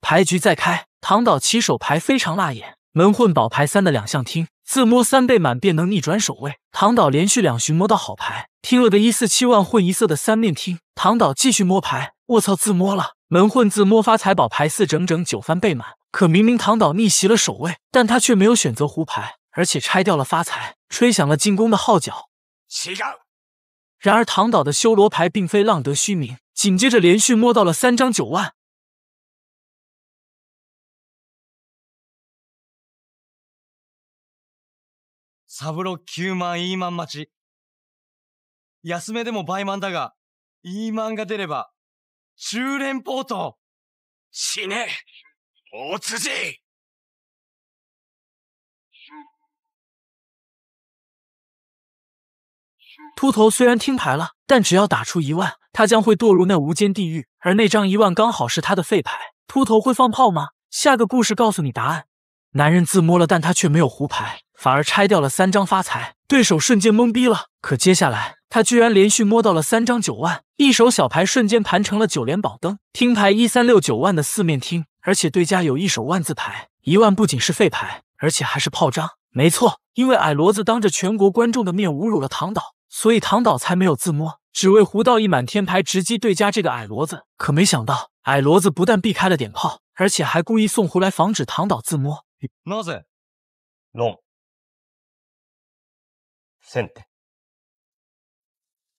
牌局再开，唐岛起手牌非常辣眼。门混宝牌三的两项听，自摸三倍满便能逆转首位。唐导连续两巡摸到好牌，听了个一四七万混一色的三面听。唐导继续摸牌，我操，自摸了！门混自摸发财宝牌四，整整九番倍满。可明明唐导逆袭了首位，但他却没有选择胡牌，而且拆掉了发财，吹响了进攻的号角。起张。然而唐导的修罗牌并非浪得虚名，紧接着连续摸到了三张九万。サブロ9万イーマン待ち、休めでも倍満だがイーマンが出れば10連ポート。死ね、おつじ。秃头虽然听牌了，但只要打出一万，他将会堕入那无间地狱。而那张一万刚好是他的废牌。秃头会放炮吗？下个故事告诉你答案。男人自摸了，但他却没有胡牌。反而拆掉了三张发财，对手瞬间懵逼了。可接下来他居然连续摸到了三张九万，一手小牌瞬间盘成了九连宝灯听牌一三六九万的四面听，而且对家有一手万字牌一万，不仅是废牌，而且还是炮张。没错，因为矮骡子当着全国观众的面侮辱了唐导，所以唐导才没有自摸，只为胡到一满天牌直击对家这个矮骡子。可没想到，矮骡子不但避开了点炮，而且还故意送胡来防止唐导自摸。孬子弄。先手。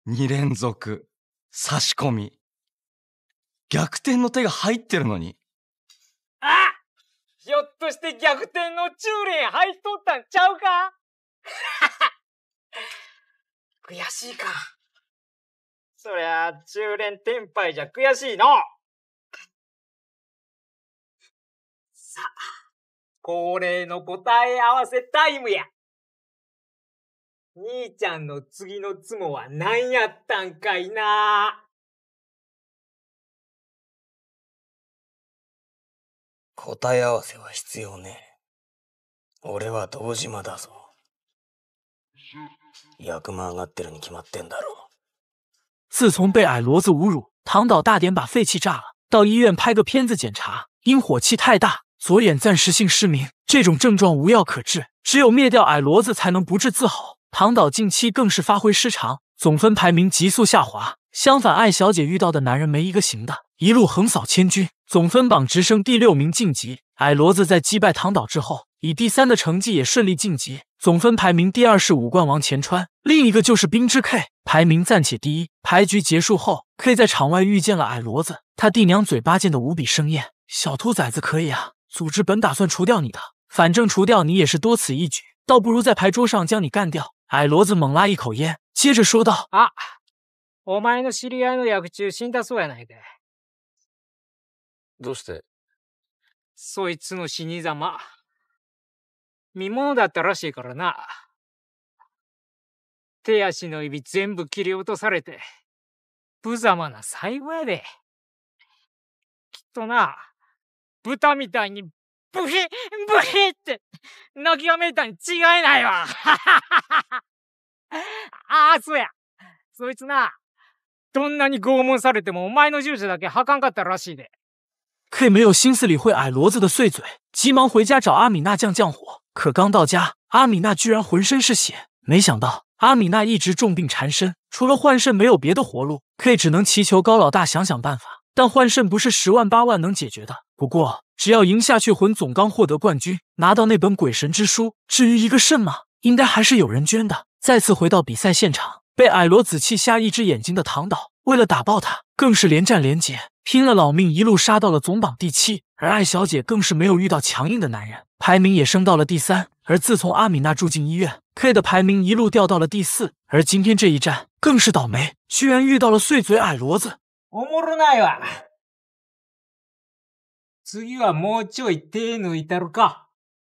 2連続、差し込み。逆転の手が入ってるのに。あひょっとして逆転の中連入っとったんちゃうか 悔しいか。そりゃ、中連天敗じゃ悔しいのさあ、恒例の答え合わせタイムや。兄ちゃんの次のツモは何やったんかいな答え合わせは必要ね俺は堂島だぞ役満上がってるに決まってんだろ自从被矮骡子侮辱，唐岛大典把废气炸了，到医院拍个片子检查，因火气太大，左眼暂时性失明。这种症状无药可治，只有灭掉矮骡子才能不治自好。唐岛近期更是发挥失常，总分排名急速下滑。相反，艾小姐遇到的男人没一个行的，一路横扫千军，总分榜直升第六名晋级。矮骡子在击败唐岛之后，以第三的成绩也顺利晋级，总分排名第二是五冠王前川，另一个就是冰之 K，排名暂且第一。牌局结束后，K 在场外遇见了矮骡子，他弟娘嘴巴贱得无比生厌，小兔崽子可以啊，组织本打算除掉你的，反正除掉你也是多此一举，倒不如在牌桌上将你干掉。矮骡子猛拉一口烟，接着说道：“あ、お前の知り合いの薬中死んだそうやないで。どうしてそいつの死にざま。見物だったらしいからな。手足の指全部切り落とされて、無様な最後やで。きっとな、豚みたいに不是不ヒって亡気がメータに違いないわ。ああそうや。そいつな。どんなに拷問されてもお前の銃剣だけはかんかったらしいで。K 没有心思理会矮骡子的碎嘴，急忙回家找阿米娜降降火。可刚到家，阿米娜居然浑身是血。没想到阿米娜一直重病缠身，除了换肾没有别的活路。K 只能祈求高老大想想办法。但换肾不是十万八万能解决的。不过，只要赢下去，魂总刚获得冠军，拿到那本鬼神之书。至于一个肾吗？应该还是有人捐的。再次回到比赛现场，被矮骡子气瞎一只眼睛的唐导，为了打爆他，更是连战连捷，拼了老命，一路杀到了总榜第七。而艾小姐更是没有遇到强硬的男人，排名也升到了第三。而自从阿米娜住进医院，K 的排名一路掉到了第四。而今天这一战更是倒霉，居然遇到了碎嘴矮骡子。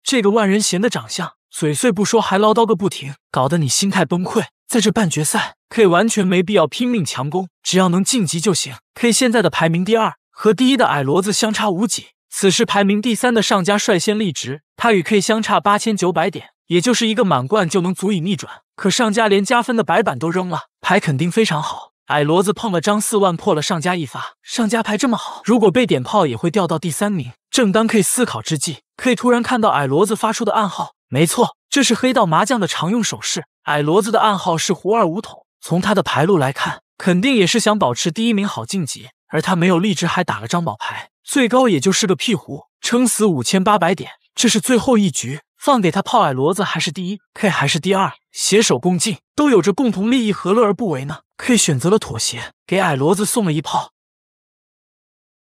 这个万人嫌的长相，嘴碎不说，还唠叨个不停，搞得你心态崩溃。在这半决赛，K 完全没必要拼命强攻，只要能晋级就行。K 现在的排名第二，和第一的矮骡子相差无几。此时排名第三的上家率先立直，他与 K 相差八千九百点，也就是一个满贯就能足以逆转。可上家连加分的白板都扔了，牌肯定非常好。矮骡子碰了张四万，破了上家一发。上家牌这么好，如果被点炮也会掉到第三名。正当 K 思考之际，K 突然看到矮骡子发出的暗号。没错，这是黑道麻将的常用手势。矮骡子的暗号是胡二五筒。从他的牌路来看，肯定也是想保持第一名好晋级。而他没有立直，还打了张宝牌，最高也就是个屁胡，撑死五千八百点。这是最后一局。放给他炮，矮骡子还是第一，K 还是第二，携手共进都有着共同利益，何乐而不为呢？K 选择了妥协，给矮骡子送了一炮。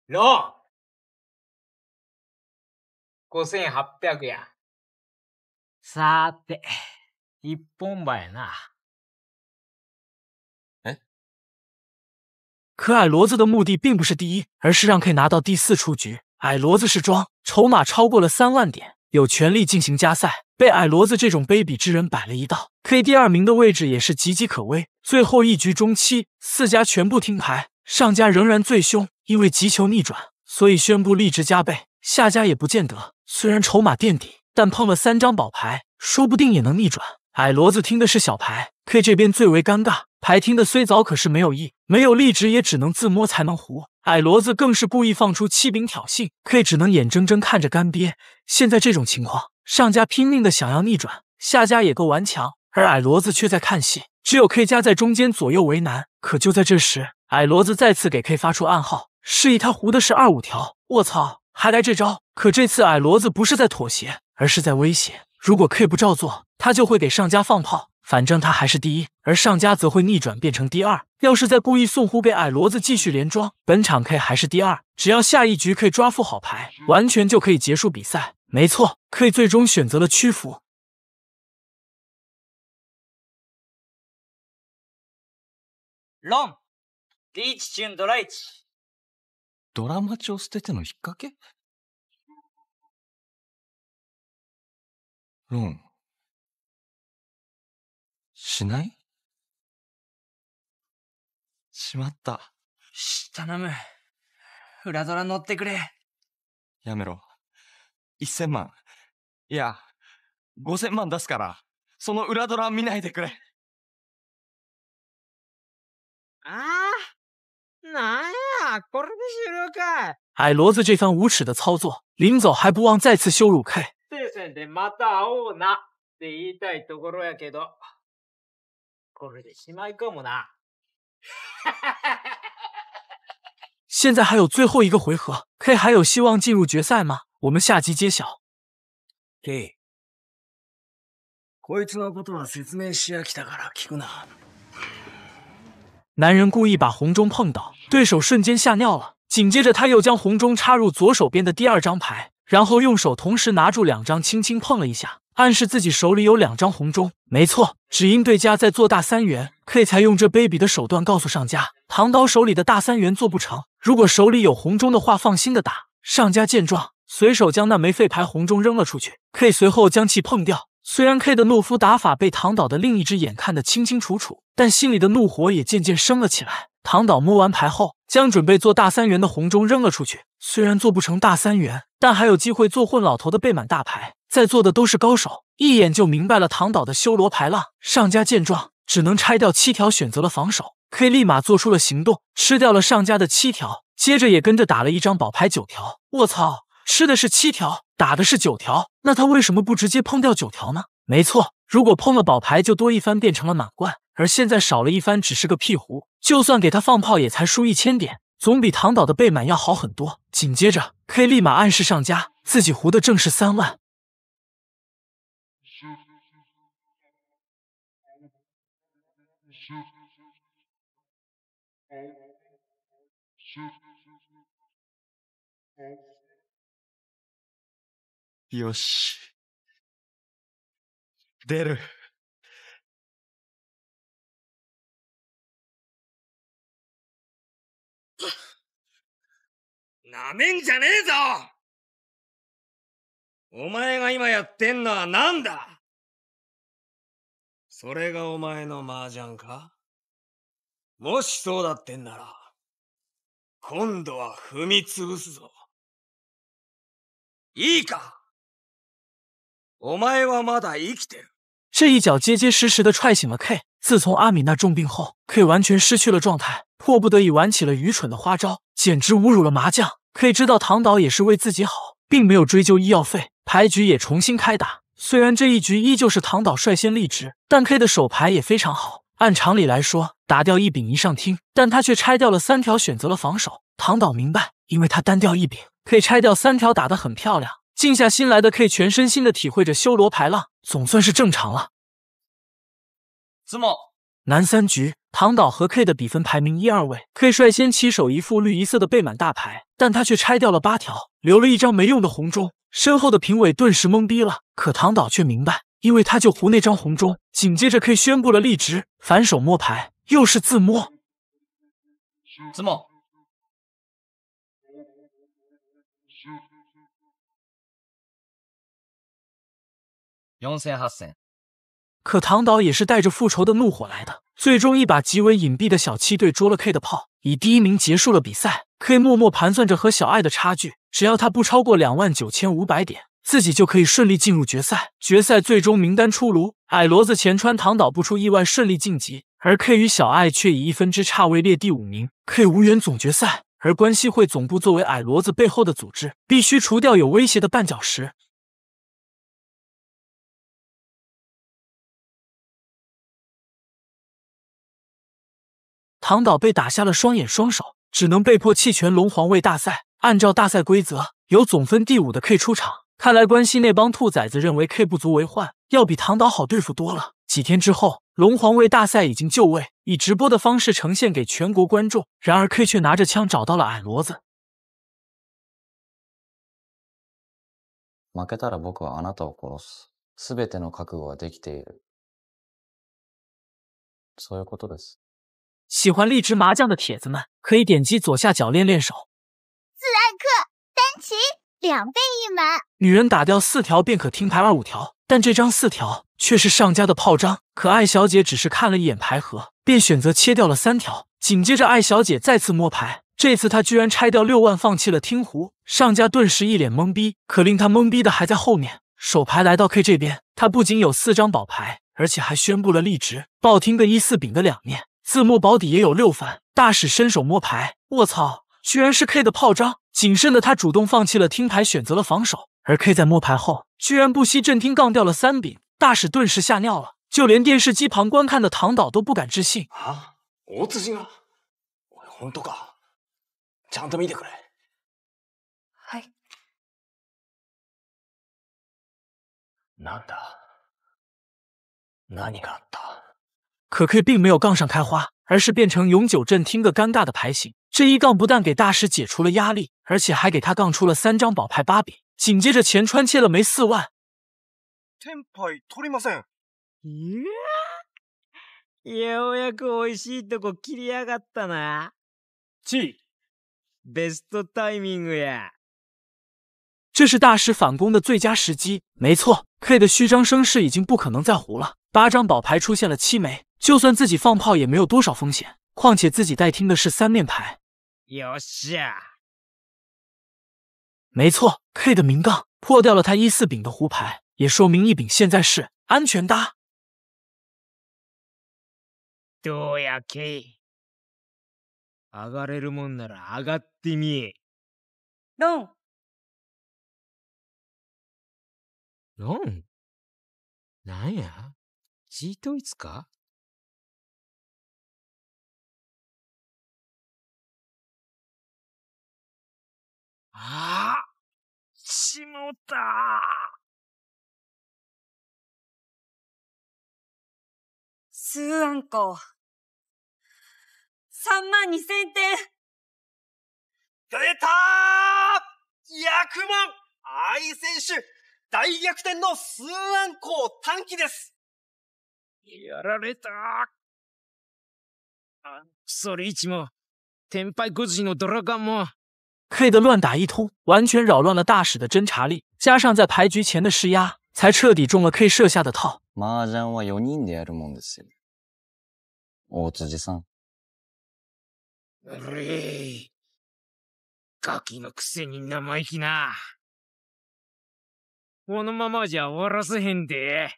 罗，五千八百呀，啥的，一本万呢？可矮骡子的目的并不是第一，而是让 K 拿到第四出局。矮骡子是装，筹码超过了三万点。有权利进行加赛，被矮骡子这种卑鄙之人摆了一道，K 第二名的位置也是岌岌可危。最后一局中期，四家全部听牌，上家仍然最凶，因为急求逆转，所以宣布立直加倍。下家也不见得，虽然筹码垫底，但碰了三张宝牌，说不定也能逆转。矮骡子听的是小牌，K 这边最为尴尬，牌听的虽早，可是没有意，没有立直，也只能自摸才能胡。矮骡子更是故意放出七饼挑衅，K 只能眼睁睁看着干憋。现在这种情况，上家拼命的想要逆转，下家也够顽强，而矮骡子却在看戏。只有 K 夹在中间左右为难。可就在这时，矮骡子再次给 K 发出暗号，示意他胡的是二五条。卧槽，还来这招！可这次矮骡子不是在妥协，而是在威胁。如果 K 不照做，他就会给上家放炮。反正他还是第一，而上家则会逆转变成第二。要是再故意送胡给矮骡子，继续连庄，本场 K 还是第二。只要下一局可以抓副好牌，完全就可以结束比赛。没错，K 最终选择了屈服。ロン、リーチュンドライチ、ドラマチ捨ててのきっかけ、しないしまった。し、頼む。裏ドラ乗ってくれ。やめろ。一千万。いや、五千万出すから、その裏ドラ見ないでくれ。ああ、なんや、これで終了か。海骡子这番无耻的操作，临走还不忘再次羞辱 K。这戦でまた会おうなって言いたいところやけど。现在还有最后一个回合，K 还有希望进入决赛吗？我们下集揭晓。K，男人故意把红中碰到，对手瞬间吓尿了。紧接着他又将红中插入左手边的第二张牌，然后用手同时拿住两张，轻轻碰了一下，暗示自己手里有两张红中。没错。只因对家在做大三元，K 才用这卑鄙的手段告诉上家唐刀手里的大三元做不成。如果手里有红中的话，放心的打。上家见状，随手将那枚废牌红中扔了出去。K 随后将其碰掉。虽然 K 的懦夫打法被唐岛的另一只眼看得清清楚楚，但心里的怒火也渐渐升了起来。唐岛摸完牌后，将准备做大三元的红中扔了出去。虽然做不成大三元，但还有机会做混老头的背满大牌。在座的都是高手，一眼就明白了唐岛的修罗牌浪。上家见状，只能拆掉七条，选择了防守。K 立马做出了行动，吃掉了上家的七条，接着也跟着打了一张宝牌九条。卧槽，吃的是七条，打的是九条，那他为什么不直接碰掉九条呢？没错，如果碰了宝牌就多一番变成了满贯，而现在少了一番，只是个屁胡，就算给他放炮也才输一千点，总比唐岛的背满要好很多。紧接着，K 立马暗示上家自己胡的正是三万。よし。出る。なめんじゃねえぞお前が今やってんのは何だそれがお前の麻雀かもしそうだってんなら、今度は踏み潰すぞ。いいか这一脚结结实实的踹醒了 K。自从阿米娜重病后，K 完全失去了状态，迫不得已玩起了愚蠢的花招，简直侮辱了麻将。K 知道唐导也是为自己好，并没有追究医药费。牌局也重新开打，虽然这一局依旧是唐导率先立直，但 K 的手牌也非常好。按常理来说，打掉一饼一上听，但他却拆掉了三条，选择了防守。唐导明白，因为他单调一饼，可以拆掉三条，打得很漂亮。静下心来的 K 全身心的体会着修罗牌浪，总算是正常了。子墨，南三局，唐导和 K 的比分排名一二位。K 率先起手一副绿一色的背满大牌，但他却拆掉了八条，留了一张没用的红中。身后的评委顿时懵逼了，可唐导却明白，因为他就胡那张红中。紧接着 K 宣布了立直，反手摸牌，又是自摸。子墨。永千八千，可唐导也是带着复仇的怒火来的。最终，一把极为隐蔽的小七队捉了 K 的炮，以第一名结束了比赛。K 默默盘算着和小爱的差距，只要他不超过两万九千五百点，自己就可以顺利进入决赛。决赛最终名单出炉，矮骡子前川唐岛不出意外顺利晋级，而 K 与小爱却以一分之差位列第五名，K 无缘总决赛。而关西会总部作为矮骡子背后的组织，必须除掉有威胁的绊脚石。唐导被打瞎了双眼，双手只能被迫弃权龙皇位大赛。按照大赛规则，由总分第五的 K 出场。看来关西那帮兔崽子认为 K 不足为患，要比唐导好对付多了。几天之后，龙皇位大赛已经就位，以直播的方式呈现给全国观众。然而 K 却拿着枪找到了矮骡子。すべての覚悟はできている。そういうことです。喜欢立直麻将的铁子们，可以点击左下角练练手。自爱克单骑两倍一门，女人打掉四条便可听牌二五条，但这张四条却是上家的炮张。可艾小姐只是看了一眼牌盒，便选择切掉了三条。紧接着，艾小姐再次摸牌，这次她居然拆掉六万，放弃了听胡。上家顿时一脸懵逼，可令他懵逼的还在后面。手牌来到 K 这边，他不仅有四张宝牌，而且还宣布了立直，报听个一四饼的两面。字幕保底也有六番。大使伸手摸牌，卧槽，居然是 K 的炮张！谨慎的他主动放弃了听牌，选择了防守。而 K 在摸牌后，居然不惜震听杠掉了三饼，大使顿时吓尿了，就连电视机旁观看的唐导都不敢置信。啊，我自信啊，本当多，ちゃんと見てくれ。はい。なんだ。何があった。可 K 并没有杠上开花，而是变成永久阵听个尴尬的牌型。这一杠不但给大师解除了压力，而且还给他杠出了三张宝牌八饼。紧接着前川切了没四万。咦？这是大师反攻的最佳时机。没错，K 的虚张声势已经不可能再胡了。八张宝牌出现了七枚。就算自己放炮也没有多少风险，况且自己带听的是三面牌。有戏。没错，K 的明杠破掉了他一四饼的胡牌，也说明一饼现在是安全搭。どうやけ、上がれるもんなら上がってみえ。ロン。ロン。なんや？G トイツか。ああしもたスーアンコ。三万二千点出たー役満愛選手大逆転のスーアンコ短期ですやられたあ、それ一も、天敗孤児のドラガンも、K 的乱打一通，完全扰乱了大使的侦查力，加上在牌局前的施压，才彻底中了 K 设下的套。妈让我用你这种东西，奥田先生。哎，ガキのくせに生意気な。このままじゃ終わらせへんで。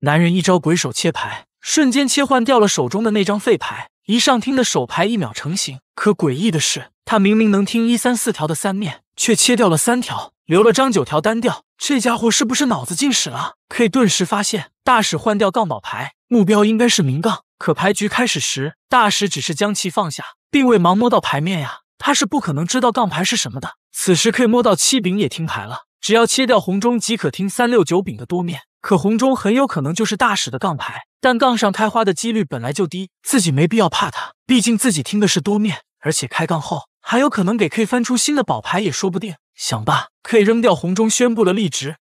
男人一招鬼手切牌，瞬间切换掉了手中的那张废牌。一上听的手牌一秒成型，可诡异的是，他明明能听一三四条的三面，却切掉了三条，留了张九条单调。这家伙是不是脑子进屎了可以顿时发现，大使换掉杠宝牌，目标应该是明杠。可牌局开始时，大使只是将其放下，并未盲摸到牌面呀，他是不可能知道杠牌是什么的。此时可以摸到七饼也听牌了。只要切掉红中即可听三六九饼的多面，可红中很有可能就是大使的杠牌，但杠上开花的几率本来就低，自己没必要怕他，毕竟自己听的是多面，而且开杠后还有可能给 K 翻出新的宝牌也说不定。想罢，K 扔掉红中，宣布了立直。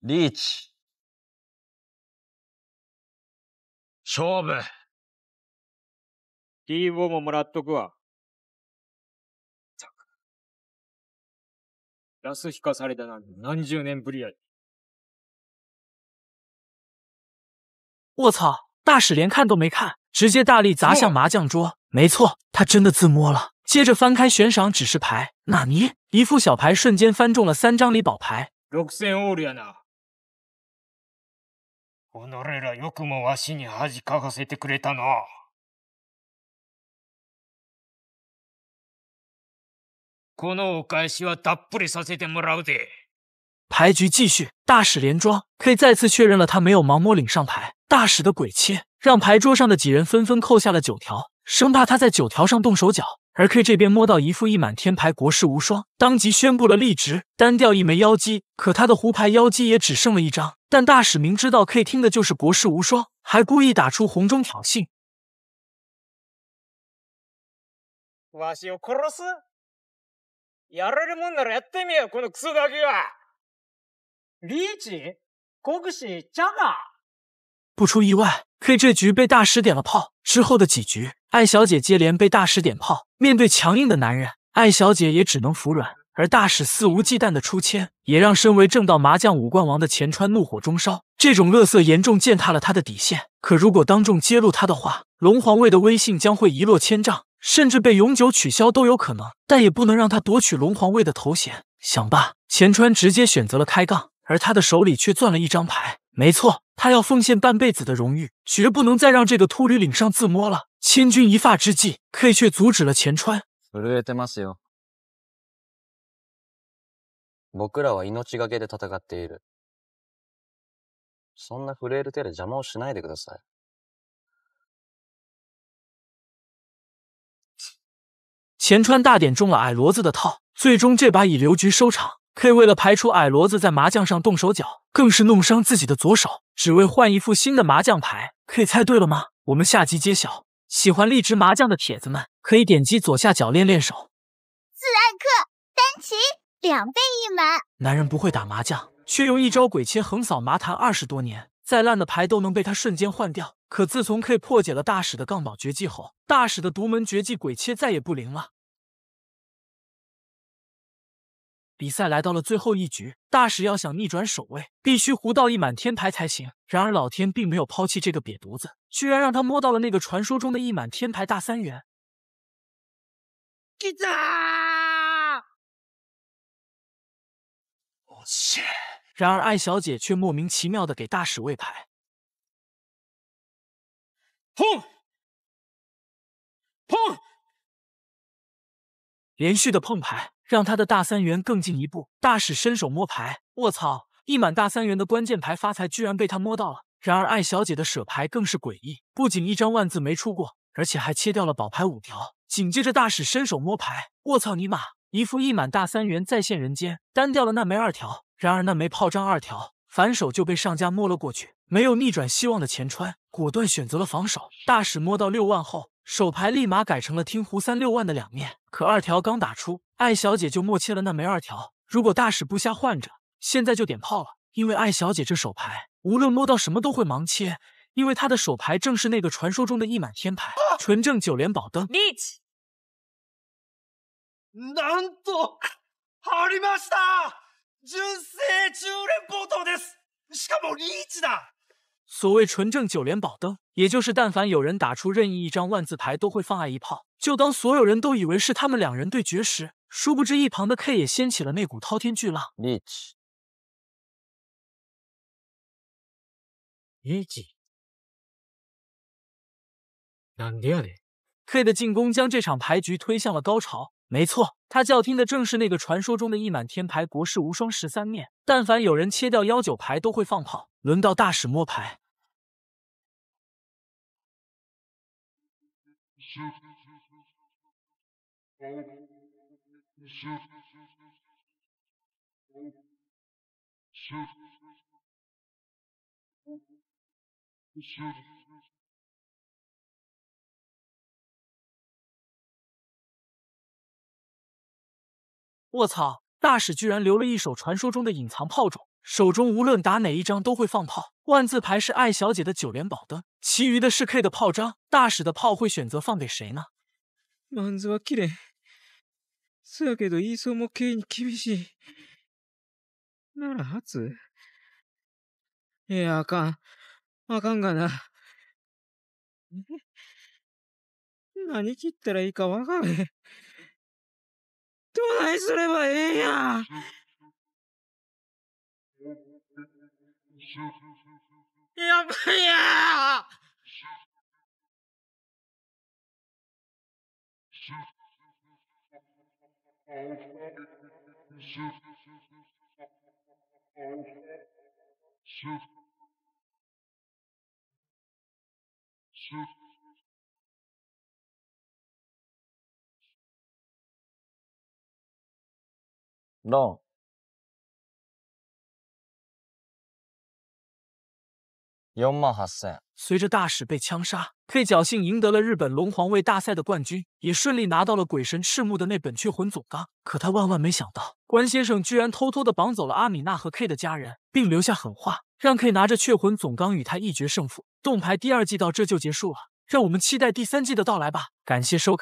立直。勝負。ももらっとくわ。ラス引かされたなんて何十年ぶりやで。我操！大使连看都没看，直接大力砸向麻将桌。没错，他真的自摸了。接着翻开悬赏指示牌，纳尼？一副小牌瞬间翻中了三张离宝牌。六千オールやな。おのれらよくもわしに恥かかせてくれたな。このお返しはたっぷりさせてもらうで。牌局继续，大使连庄，K 再次确认了他没有盲摸领上牌。大使的鬼切让牌桌上的几人纷纷扣下了九条，生怕他在九条上动手脚。而 K 这边摸到一副一满天牌国士无双，当即宣布了立直，单调一枚妖姬。可他的胡牌妖姬也只剩了一张。但大使明知道 K 听的就是国士无双，还故意打出红中挑衅。やられるもんならやってみよこのクソは。リーチ、ジャガー。不出意外，这局被大师点了炮。之后的几局，艾小姐接连被大师点炮。面对强硬的男人，艾小姐也只能服软。而大师肆无忌惮的出千，也让身为正道麻将五冠王的钱川怒火中烧。这种乐色严重践踏了他的底线。可如果当众揭露他的话，龙皇位的威信将会一落千丈。甚至被永久取消都有可能，但也不能让他夺取龙皇位的头衔。想罢，钱川直接选择了开杠，而他的手里却攥了一张牌。没错，他要奉献半辈子的荣誉，绝不能再让这个秃驴领上自摸了。千钧一发之际，K 却阻止了钱川。钱川大典中了矮骡子的套，最终这把以刘局收场。K 为了排除矮骡子在麻将上动手脚，更是弄伤自己的左手，只为换一副新的麻将牌。K 猜对了吗？我们下集揭晓。喜欢荔枝麻将的铁子们，可以点击左下角练练手。自艾克、丹琪、两倍一门，男人不会打麻将，却用一招鬼切横扫麻坛二十多年，再烂的牌都能被他瞬间换掉。可自从 K 破解了大使的杠宝绝技后，大使的独门绝技鬼切再也不灵了。比赛来到了最后一局，大使要想逆转首位，必须胡到一满天牌才行。然而老天并没有抛弃这个瘪犊子，居然让他摸到了那个传说中的一满天牌大三元。我切！然而艾小姐却莫名其妙的给大使喂牌，碰碰，连续的碰牌。让他的大三元更进一步。大使伸手摸牌，我操，一满大三元的关键牌发财居然被他摸到了。然而艾小姐的舍牌更是诡异，不仅一张万字没出过，而且还切掉了宝牌五条。紧接着大使伸手摸牌，我操尼玛，一副一满大三元再现人间，单掉了那枚二条。然而那枚炮张二条反手就被上家摸了过去，没有逆转希望的钱川果断选择了防守。大使摸到六万后，手牌立马改成了听胡三六万的两面。可二条刚打出，艾小姐就默切了那枚二条。如果大使不瞎换着，现在就点炮了。因为艾小姐这手牌，无论摸到什么都会盲切，因为她的手牌正是那个传说中的一满天牌，纯正九连宝灯。立奇，なんとありました！純正九宝灯です。しかもだ。所谓纯正九连宝灯，也就是但凡有人打出任意一张万字牌，都会放艾一炮。就当所有人都以为是他们两人对决时，殊不知一旁的 K 也掀起了那股滔天巨浪。K 的进攻将这场牌局推向了高潮。没错，他叫听的正是那个传说中的一满天牌，国士无双十三面。但凡有人切掉幺九牌，都会放炮。轮到大使摸牌。我操！大使居然留了一手传说中的隐藏炮种，手中无论打哪一张都会放炮。万字牌是艾小姐的九连宝灯，其余的是 K 的炮张。大使的炮会选择放给谁呢？そやけど、言いそうも経に厳しい。なら、初。いや、あかん。あかんがな。何切ったらいいかわかれへん。どないすればええんや。やばいやー龙，有吗？哈森，随着大使被枪杀。K 侥幸赢得了日本龙皇位大赛的冠军，也顺利拿到了鬼神赤木的那本《雀魂总纲》。可他万万没想到，关先生居然偷偷的绑走了阿米娜和 K 的家人，并留下狠话，让 K 拿着《雀魂总纲》与他一决胜负。盾牌第二季到这就结束了，让我们期待第三季的到来吧！感谢收看。